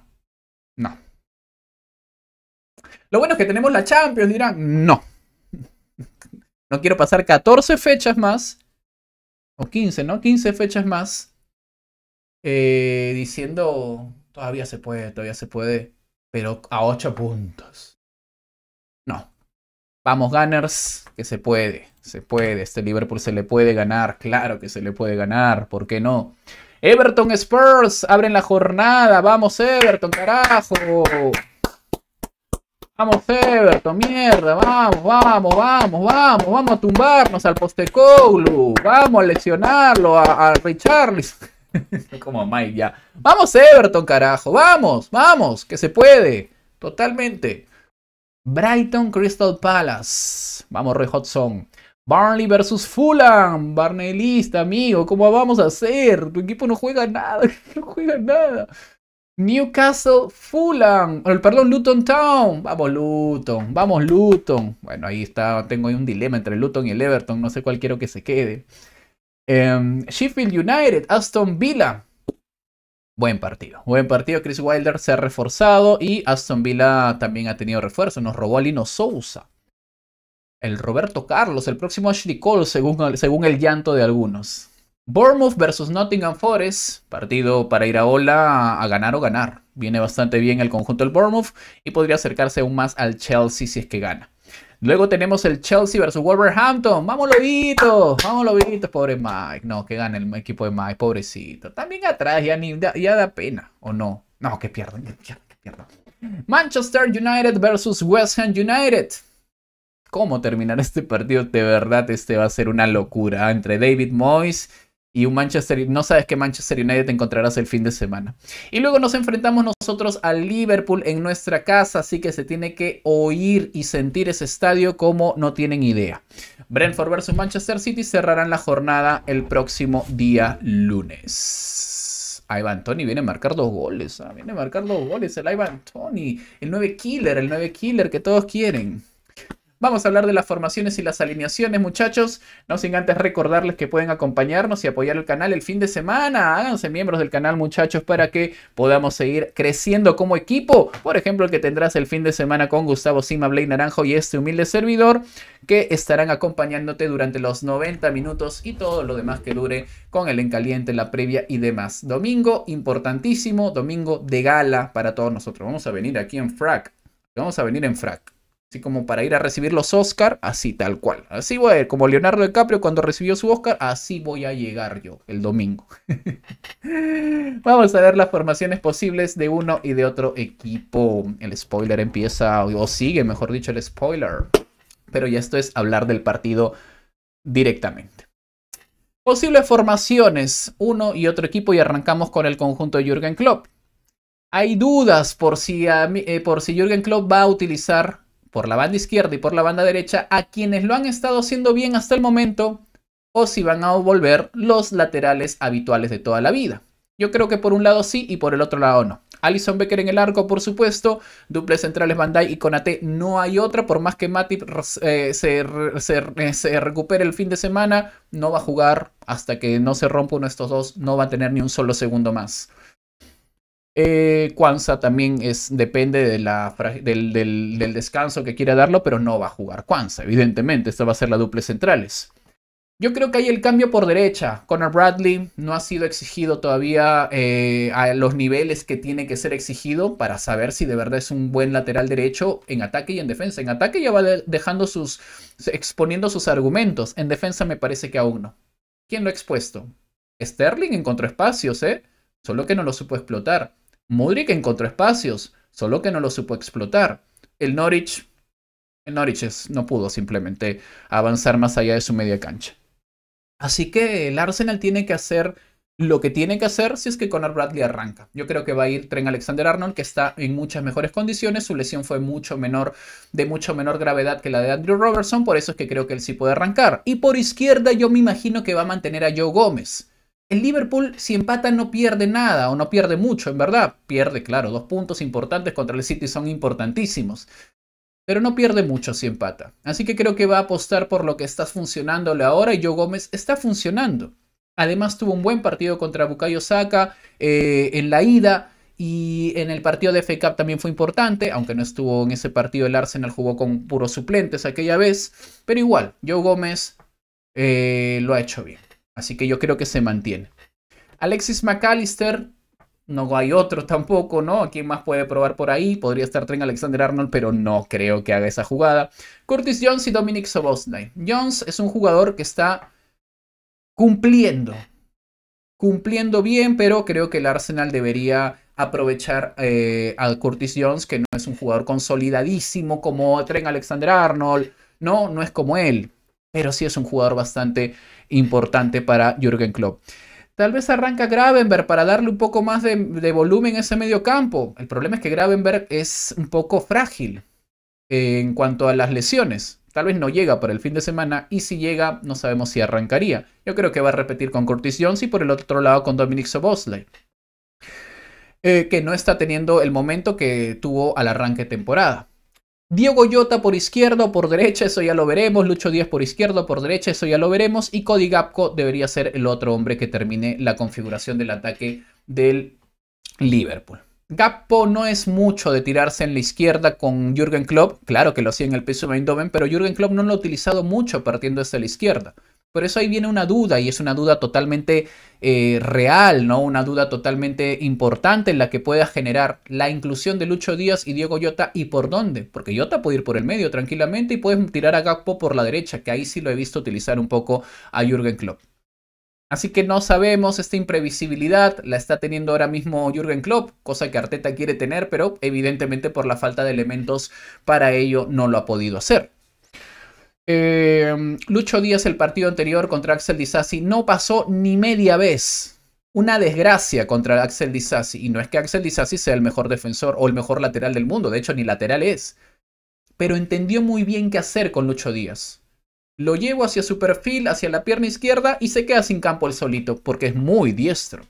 S1: Lo bueno es que tenemos la Champions, dirán. No. No quiero pasar 14 fechas más. O 15, ¿no? 15 fechas más. Eh, diciendo, todavía se puede, todavía se puede. Pero a 8 puntos. No. Vamos, Gunners, que se puede. Se puede. Este Liverpool se le puede ganar. Claro que se le puede ganar. ¿Por qué no? Everton Spurs abren la jornada. Vamos, Everton, carajo. Vamos Everton, mierda, vamos, vamos, vamos, vamos, vamos a tumbarnos al Postecoglou, vamos a lesionarlo a, a Estoy [laughs] Como Mike ya. Vamos Everton, carajo, vamos, vamos, que se puede, totalmente. Brighton Crystal Palace, vamos Roy Hodgson. Barnley versus Fulham, Barnelista, amigo, ¿cómo vamos a hacer? Tu equipo no juega nada, [laughs] no juega nada. Newcastle Fulham, perdón, Luton Town. Vamos Luton, vamos Luton. Bueno, ahí está, tengo ahí un dilema entre Luton y el Everton, no sé cuál quiero que se quede. Em, Sheffield United, Aston Villa. Buen partido, buen partido. Chris Wilder se ha reforzado y Aston Villa también ha tenido refuerzo. Nos robó a Lino Sousa. El Roberto Carlos, el próximo Ashley Cole, según el llanto de algunos. Bournemouth versus Nottingham Forest, partido para ir a ola a ganar o ganar. Viene bastante bien el conjunto del Bournemouth y podría acercarse aún más al Chelsea si es que gana. Luego tenemos el Chelsea versus Wolverhampton. ¡Vamos, Lobito! ¡Vamos, Lobito! Pobre Mike. No, que gane el equipo de Mike, pobrecito. También atrás ya, ya da pena, ¿o no? No, que pierdan, que pierdan. Manchester United versus West Ham United cómo terminar este partido, de verdad, este va a ser una locura. Entre David Moyes y un Manchester no sabes qué Manchester United te encontrarás el fin de semana. Y luego nos enfrentamos nosotros al Liverpool en nuestra casa, así que se tiene que oír y sentir ese estadio como no tienen idea. Brentford versus Manchester City cerrarán la jornada el próximo día lunes. Ivan Tony viene a marcar dos goles. Ah, viene a marcar dos goles el Ivan Tony. El 9 killer, el 9 killer que todos quieren. Vamos a hablar de las formaciones y las alineaciones, muchachos. No sin antes recordarles que pueden acompañarnos y apoyar el canal el fin de semana. Háganse miembros del canal, muchachos, para que podamos seguir creciendo como equipo. Por ejemplo, el que tendrás el fin de semana con Gustavo Sima, Blay Naranjo y este humilde servidor, que estarán acompañándote durante los 90 minutos y todo lo demás que dure con el en la previa y demás. Domingo importantísimo, domingo de gala para todos nosotros. Vamos a venir aquí en frac. Vamos a venir en frac. Así como para ir a recibir los Oscar, así tal cual. Así voy a ir, como Leonardo DiCaprio cuando recibió su Oscar, así voy a llegar yo el domingo. [laughs] Vamos a ver las formaciones posibles de uno y de otro equipo. El spoiler empieza, o sigue, mejor dicho, el spoiler. Pero ya esto es hablar del partido directamente. Posibles formaciones, uno y otro equipo, y arrancamos con el conjunto de Jürgen Klopp. Hay dudas por si, eh, por si Jürgen Klopp va a utilizar por la banda izquierda y por la banda derecha a quienes lo han estado haciendo bien hasta el momento o si van a volver los laterales habituales de toda la vida. Yo creo que por un lado sí y por el otro lado no. Alison Becker en el arco, por supuesto. Duples centrales Bandai y Konate. No hay otra, por más que Matip eh, se, eh, se, recupere el fin de semana, no va a jugar hasta que no se rompa uno de estos dos. No va a tener ni un solo segundo más. Eh, también es, depende del, descanso que quiera darlo, pero no va a jugar cuanza evidentemente. Esta va a ser la duple centrales. Yo creo que hay el cambio por derecha. Connor Bradley no ha sido exigido todavía eh, a los niveles que tiene que ser exigido para saber si de verdad es un buen lateral derecho en ataque y en defensa. En ataque ya va dejando sus. exponiendo sus argumentos. En defensa me parece que aún no. ¿Quién lo ha expuesto? Sterling encontró espacios, ¿eh? Solo que no lo supo explotar que encontró espacios, solo que no lo supo explotar. El Norwich, el Norwich no pudo simplemente avanzar más allá de su media cancha. Así que el Arsenal tiene que hacer lo que tiene que hacer si es que Conor Bradley arranca. Yo creo que va a ir Tren Alexander Arnold, que está en muchas mejores condiciones. Su lesión fue mucho menor, de mucho menor gravedad que la de Andrew Robertson, por eso es que creo que él sí puede arrancar. Y por izquierda yo me imagino que va a mantener a Joe Gómez el Liverpool si empata no pierde nada o no pierde mucho, en verdad. Pierde, claro, dos puntos importantes contra el City son importantísimos. Pero no pierde mucho si empata. Así que creo que va a apostar por lo que está funcionándole ahora y Joe Gómez está funcionando. Además tuvo un buen partido contra Bukayo Saka eh, en la ida y en el partido de FA Cup también fue importante, aunque no estuvo en ese partido el Arsenal jugó con puros suplentes aquella vez, pero igual, Joe Gómez eh, lo ha hecho bien. Así que yo creo que se mantiene. Alexis McAllister, no hay otro tampoco, ¿no? ¿Quién más puede probar por ahí? Podría estar Trent Alexander Arnold, pero no creo que haga esa jugada. Curtis Jones y Dominic Sobosnay. Jones es un jugador que está cumpliendo. Cumpliendo bien, pero creo que el Arsenal debería aprovechar eh, a Curtis Jones, que no es un jugador consolidadísimo como Trent Alexander Arnold. No, no es como él pero sí es un jugador bastante importante para Jürgen Klopp. Tal vez arranca Gravenberg para darle un poco más de, volumen a ese medio campo. El problema es que Gravenberg es un poco frágil en cuanto a las lesiones. Tal vez no llega para el fin de semana y si llega no sabemos si arrancaría. Yo creo que va a repetir con Curtis Jones y por el otro lado con Dominic Sobosley. Eh, que no está teniendo el momento que tuvo al arranque temporada. Diego Llota por izquierda por derecha, eso ya lo veremos. Lucho Díaz por izquierda por derecha, eso ya lo veremos. Y Cody Gapko debería ser el otro hombre que termine la configuración del ataque del Liverpool. Gappo no es mucho de tirarse en la izquierda con Jürgen Klopp, claro que lo hacía en el PSV Eindhoven, pero Jürgen Klopp no lo ha utilizado mucho partiendo desde la izquierda. Por eso ahí viene una duda y es una duda totalmente eh, real, ¿no? Una duda totalmente importante en la que pueda generar la inclusión de Lucho Díaz y Diego Yota y por dónde. Porque Yota puede ir por el medio tranquilamente y puedes tirar a Gakpo por la derecha, que ahí sí lo he visto utilizar un poco a Jürgen Klopp. Así que no sabemos, esta imprevisibilidad la está teniendo ahora mismo Jürgen Klopp, cosa que Arteta quiere tener, pero evidentemente por la falta de elementos para ello no lo ha podido hacer. Em, Lucho Díaz, el partido anterior contra Axel Disasi no pasó ni media vez. Una desgracia contra Axel Disasi Y no es que Axel Disasi sea el mejor defensor o el mejor lateral del mundo, de hecho, ni lateral es. Pero entendió muy bien qué hacer con Lucho Díaz. Lo llevo hacia su perfil, hacia la pierna izquierda y se queda sin campo el solito, porque es muy diestro.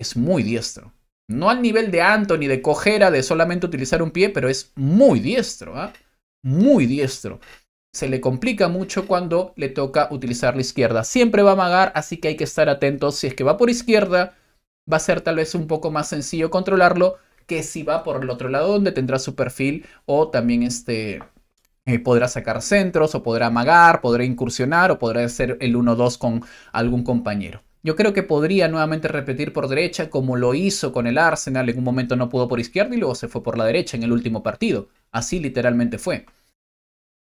S1: Es muy diestro. No al nivel de Anthony, de cojera, de solamente utilizar un pie, pero es muy diestro, ¿ah? Muy diestro se le complica mucho cuando le toca utilizar la izquierda. Siempre va a amagar, así que hay que estar atentos. Si es que va por izquierda, va a ser tal vez un poco más sencillo controlarlo que si va por el otro lado donde tendrá su perfil o también este eh, podrá sacar centros o podrá amagar, podrá incursionar o podrá hacer el 1-2 con algún compañero. Yo creo que podría nuevamente repetir por derecha como lo hizo con el Arsenal, en un momento no pudo por izquierda y luego se fue por la derecha en el último partido. Así literalmente fue.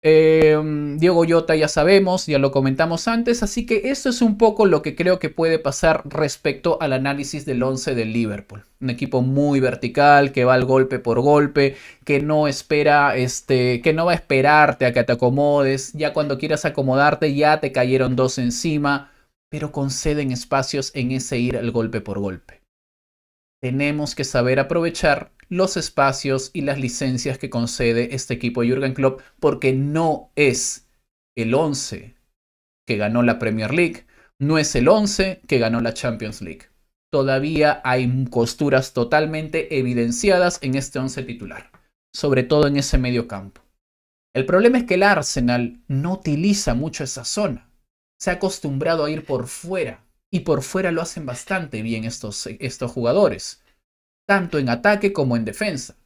S1: Em, Diego Yota ya sabemos, ya lo comentamos antes, así que esto es un poco lo que creo que puede pasar respecto al análisis del 11 del Liverpool. Un equipo muy vertical, que va al golpe por golpe, que no espera, este, que no va a esperarte a que te acomodes, ya cuando quieras acomodarte ya te cayeron dos encima, pero conceden espacios en ese ir al golpe por golpe. Tenemos que saber aprovechar los espacios y las licencias que concede este equipo de Jürgen Klopp, porque no es el 11 que ganó la Premier League, no es el 11 que ganó la Champions League. Todavía hay costuras totalmente evidenciadas en este 11 titular, sobre todo en ese medio campo. El problema es que el Arsenal no utiliza mucho esa zona. Se ha acostumbrado a ir por fuera y por fuera lo hacen bastante bien estos jugadores tanto en ataque como en defensa.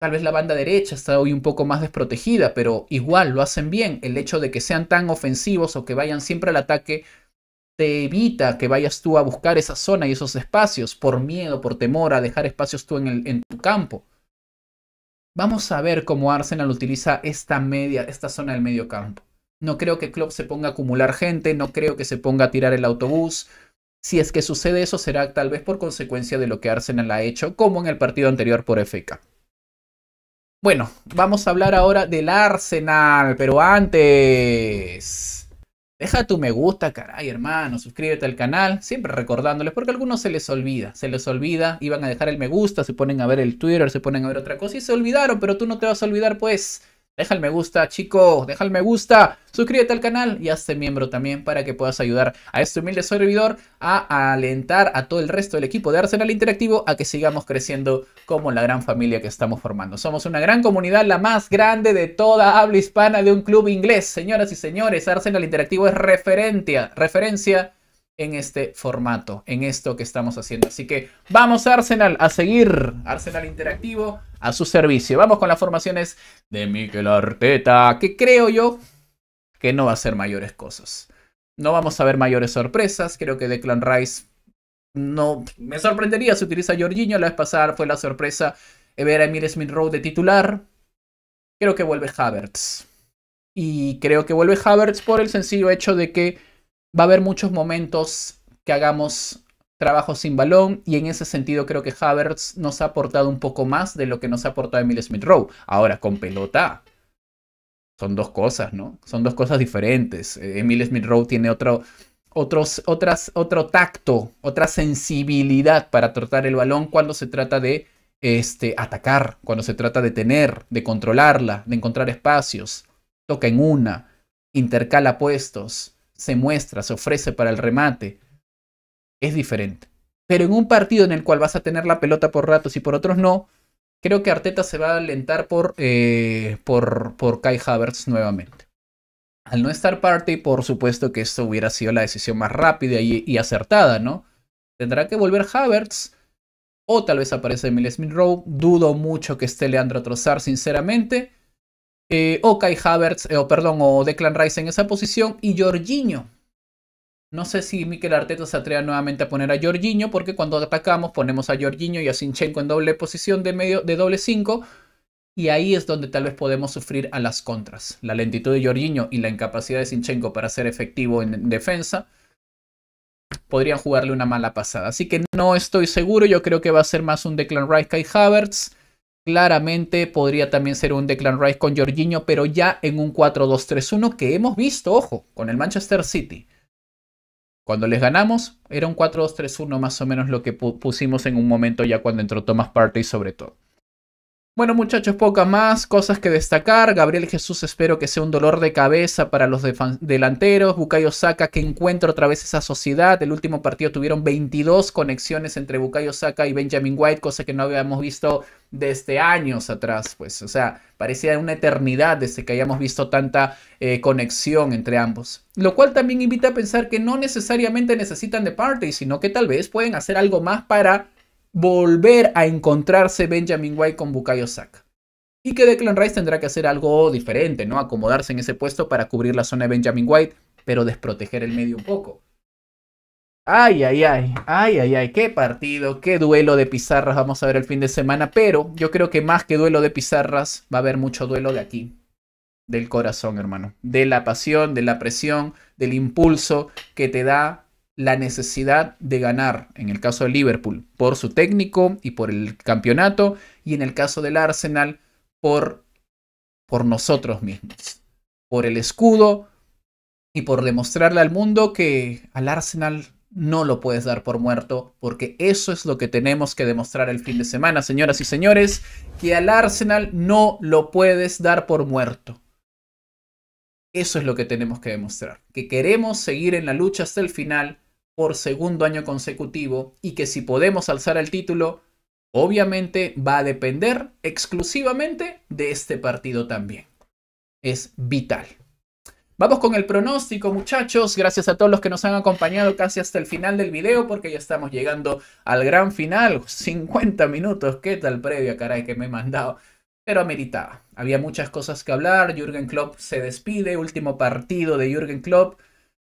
S1: Tal vez la banda derecha está hoy un poco más desprotegida, pero igual lo hacen bien. El hecho de que sean tan ofensivos o que vayan siempre al ataque te evita que vayas tú a buscar esa zona y esos espacios por miedo, por temor a dejar espacios tú en, en tu campo. Vamos a ver cómo Arsenal utiliza esta media, esta zona del medio campo. No creo que Klopp se ponga a acumular gente, no creo que se ponga a tirar el autobús, si es que sucede eso, será tal vez por consecuencia de lo que Arsenal ha hecho, como en el partido anterior por FK. Bueno, vamos a hablar ahora del Arsenal, pero antes. Deja tu me gusta, caray, hermano. Suscríbete al canal, siempre recordándoles, porque a algunos se les olvida. Se les olvida, iban a dejar el me gusta, se ponen a ver el Twitter, se ponen a ver otra cosa y se olvidaron, pero tú no te vas a olvidar, pues. Deja el me gusta, chicos, deja el me gusta, suscríbete al canal y hazte miembro también para que puedas ayudar a este humilde servidor a alentar a todo el resto del equipo de Arsenal Interactivo a que sigamos creciendo como la gran familia que estamos formando. Somos una gran comunidad, la más grande de toda habla hispana de un club inglés. Señoras y señores, Arsenal Interactivo es referencia, referencia en este formato, en esto que estamos haciendo. Así que vamos Arsenal a seguir Arsenal Interactivo a su servicio. Vamos con las formaciones de Mikel Arteta, que creo yo que no va a ser mayores cosas. No vamos a ver mayores sorpresas. Creo que Declan Rice no me sorprendería si utiliza a Jorginho. La vez pasada fue la sorpresa ver a Emil Smith Rowe de titular. Creo que vuelve Havertz. Y creo que vuelve Havertz por el sencillo hecho de que va a haber muchos momentos que hagamos trabajo sin balón y en ese sentido creo que Havertz nos ha aportado un poco más de lo que nos ha aportado Emil Smith Rowe. Ahora, con pelota, son dos cosas, ¿no? Son dos cosas diferentes. Emil Smith Rowe tiene otro, otros, otras, otro tacto, otra sensibilidad para tratar el balón cuando se trata de este, atacar, cuando se trata de tener, de controlarla, de encontrar espacios. Toca en una, intercala puestos, se muestra, se ofrece para el remate es diferente. Pero en un partido en el cual vas a tener la pelota por ratos y por otros no, creo que Arteta se va a alentar por, eh, por, por Kai Havertz nuevamente. Al no estar parte, por supuesto que esto hubiera sido la decisión más rápida y, acertada, ¿no? Tendrá que volver Havertz o tal vez aparece Miles Smith Rowe. Dudo mucho que esté Leandro Trozar, sinceramente. Eh, o Kai Havertz, eh, o perdón, o Declan Rice en esa posición. Y Jorginho, no sé si Miquel Arteta se atreve nuevamente a poner a Jorginho, porque cuando atacamos ponemos a Jorginho y a Sinchenko en doble posición de, medio, de doble 5. Y ahí es donde tal vez podemos sufrir a las contras. La lentitud de Jorginho y la incapacidad de Sinchenko para ser efectivo en defensa podrían jugarle una mala pasada. Así que no estoy seguro. Yo creo que va a ser más un Declan Rice y Havertz. Claramente podría también ser un Declan Rice con Jorginho, pero ya en un 4-2-3-1 que hemos visto, ojo, con el Manchester City. Cuando les ganamos, era un 4-2-3-1 más o menos lo que pusimos en un momento ya cuando entró Thomas Partey sobre todo. Bueno muchachos, poca más, cosas que destacar. Gabriel Jesús espero que sea un dolor de cabeza para los delanteros. Bukayo Saka que encuentra otra vez esa sociedad. El último partido tuvieron 22 conexiones entre Bukayo Saka y Benjamin White, cosa que no habíamos visto desde años atrás. Pues, o sea, parecía una eternidad desde que hayamos visto tanta eh, conexión entre ambos. Lo cual también invita a pensar que no necesariamente necesitan de party sino que tal vez pueden hacer algo más para volver a encontrarse Benjamin White con Bukayo Saka. Y que Declan Rice tendrá que hacer algo diferente, ¿no? Acomodarse en ese puesto para cubrir la zona de Benjamin White, pero desproteger el medio un poco. Ay, ay, ay, ay, ay, ay, qué partido, qué duelo de pizarras vamos a ver el fin de semana, pero yo creo que más que duelo de pizarras va a haber mucho duelo de aquí, del corazón, hermano, de la pasión, de la presión, del impulso que te da la necesidad de ganar, en el caso de Liverpool, por su técnico y por el campeonato, y en el caso del Arsenal, por, por nosotros mismos, por el escudo y por demostrarle al mundo que al Arsenal no lo puedes dar por muerto, porque eso es lo que tenemos que demostrar el fin de semana, señoras y señores, que al Arsenal no lo puedes dar por muerto. Eso es lo que tenemos que demostrar, que queremos seguir en la lucha hasta el final por segundo año consecutivo y que si podemos alzar el título, obviamente va a depender exclusivamente de este partido también. Es vital. Vamos con el pronóstico, muchachos. Gracias a todos los que nos han acompañado casi hasta el final del video, porque ya estamos llegando al gran final. 50 minutos, qué tal previo caray, que me he mandado. Pero ameritaba. Había muchas cosas que hablar. Jürgen Klopp se despide. Último partido de Jürgen Klopp.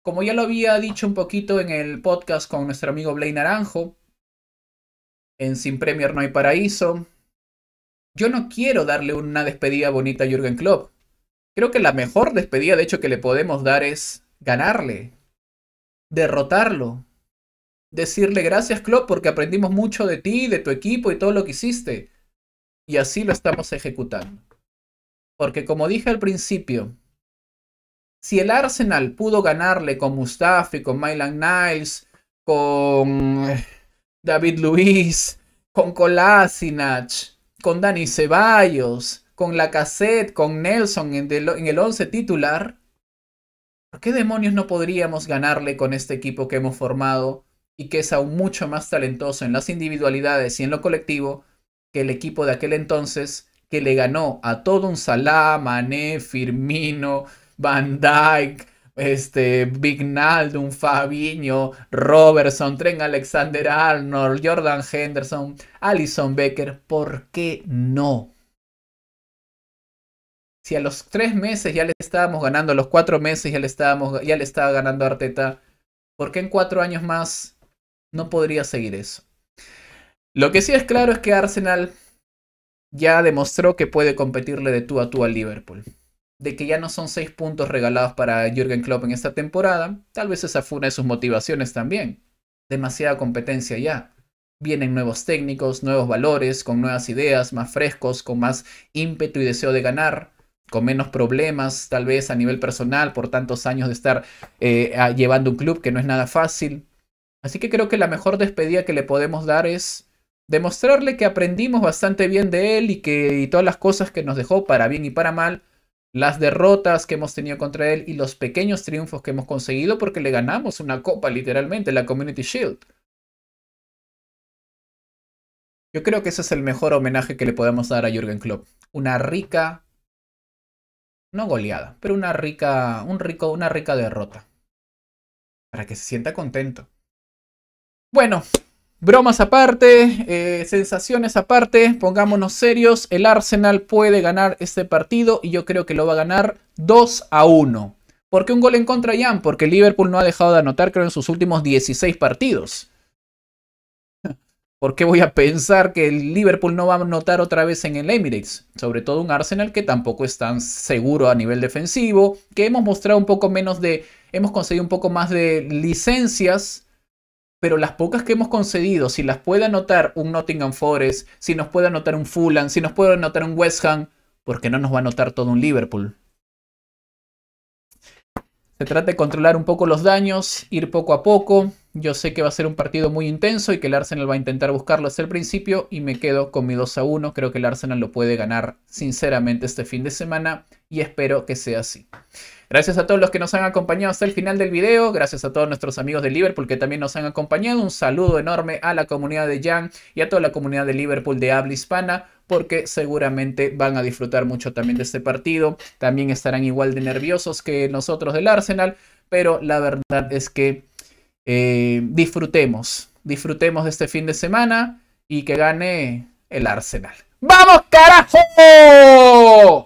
S1: Como ya lo había dicho un poquito en el podcast con nuestro amigo Blay Naranjo, en Sin Premier No hay Paraíso, yo no quiero darle una despedida bonita a Jürgen Klopp. Creo que la mejor despedida, de hecho, que le podemos dar es ganarle, derrotarlo, decirle gracias Klopp porque aprendimos mucho de ti, de tu equipo y todo lo que hiciste. Y así lo estamos ejecutando. Porque como dije al principio, si el Arsenal pudo ganarle con Mustafi, con Milan Niles, con eh, David Luis, con Kolasinac, con Dani Ceballos, con Lacazette, con Nelson en, el once titular, ¿por qué demonios no podríamos ganarle con este equipo que hemos formado y que es aún mucho más talentoso en las individualidades y en lo colectivo que el equipo de aquel entonces que le ganó a todo un Salah, Mané, Firmino, Van Dyke, este, un Fabinho, Robertson, Tren Alexander Arnold, Jordan Henderson, Alison Becker, ¿por qué no? Si a los tres meses ya le estábamos ganando, a los cuatro meses ya le, estábamos, ya le estaba ganando Arteta, ¿por qué en cuatro años más no podría seguir eso? Lo que sí es claro es que Arsenal ya demostró que puede competirle de tú a tú al Liverpool de que ya no son seis puntos regalados para Jürgen Klopp en esta temporada, tal vez esa fue una de sus motivaciones también. Demasiada competencia ya. Vienen nuevos técnicos, nuevos valores, con nuevas ideas, más frescos, con más ímpetu y deseo de ganar, con menos problemas tal vez a nivel personal por tantos años de estar eh, llevando un club que no es nada fácil. Así que creo que la mejor despedida que le podemos dar es demostrarle que aprendimos bastante bien de él y que todas las cosas que nos dejó para bien y para mal las derrotas que hemos tenido contra él y los pequeños triunfos que hemos conseguido porque le ganamos una copa literalmente, la Community Shield. Yo creo que ese es el mejor homenaje que le podemos dar a Jürgen Klopp. Una rica, no goleada, pero una rica, un rico, una rica derrota. Para que se sienta contento. Bueno, Bromas aparte, eh, sensaciones aparte, pongámonos serios, el Arsenal puede ganar este partido y yo creo que lo va a ganar 2 a 1. ¿Por qué un gol en contra, Jan? Porque Liverpool no ha dejado de anotar, creo, en sus últimos 16 partidos. [laughs] ¿Por qué voy a pensar que el Liverpool no va a anotar otra vez en el Emirates? Sobre todo un Arsenal que tampoco es tan seguro a nivel defensivo, que hemos mostrado un poco menos de, hemos conseguido un poco más de licencias pero las pocas que hemos concedido, si las puede anotar un Nottingham Forest, si nos puede anotar un Fulham, si nos puede anotar un West Ham, porque no nos va a anotar todo un Liverpool. Se trata de controlar un poco los daños, ir poco a poco, yo sé que va a ser un partido muy intenso y que el Arsenal va a intentar buscarlo hasta el principio y me quedo con mi 2 a 1. Creo que el Arsenal lo puede ganar sinceramente este fin de semana y espero que sea así. Gracias a todos los que nos han acompañado hasta el final del video. Gracias a todos nuestros amigos de Liverpool que también nos han acompañado. Un saludo enorme a la comunidad de Jan y a toda la comunidad de Liverpool de habla hispana porque seguramente van a disfrutar mucho también de este partido. También estarán igual de nerviosos que nosotros del Arsenal, pero la verdad es que eh, disfrutemos, disfrutemos de este fin de semana y que gane el Arsenal. ¡Vamos, carajo!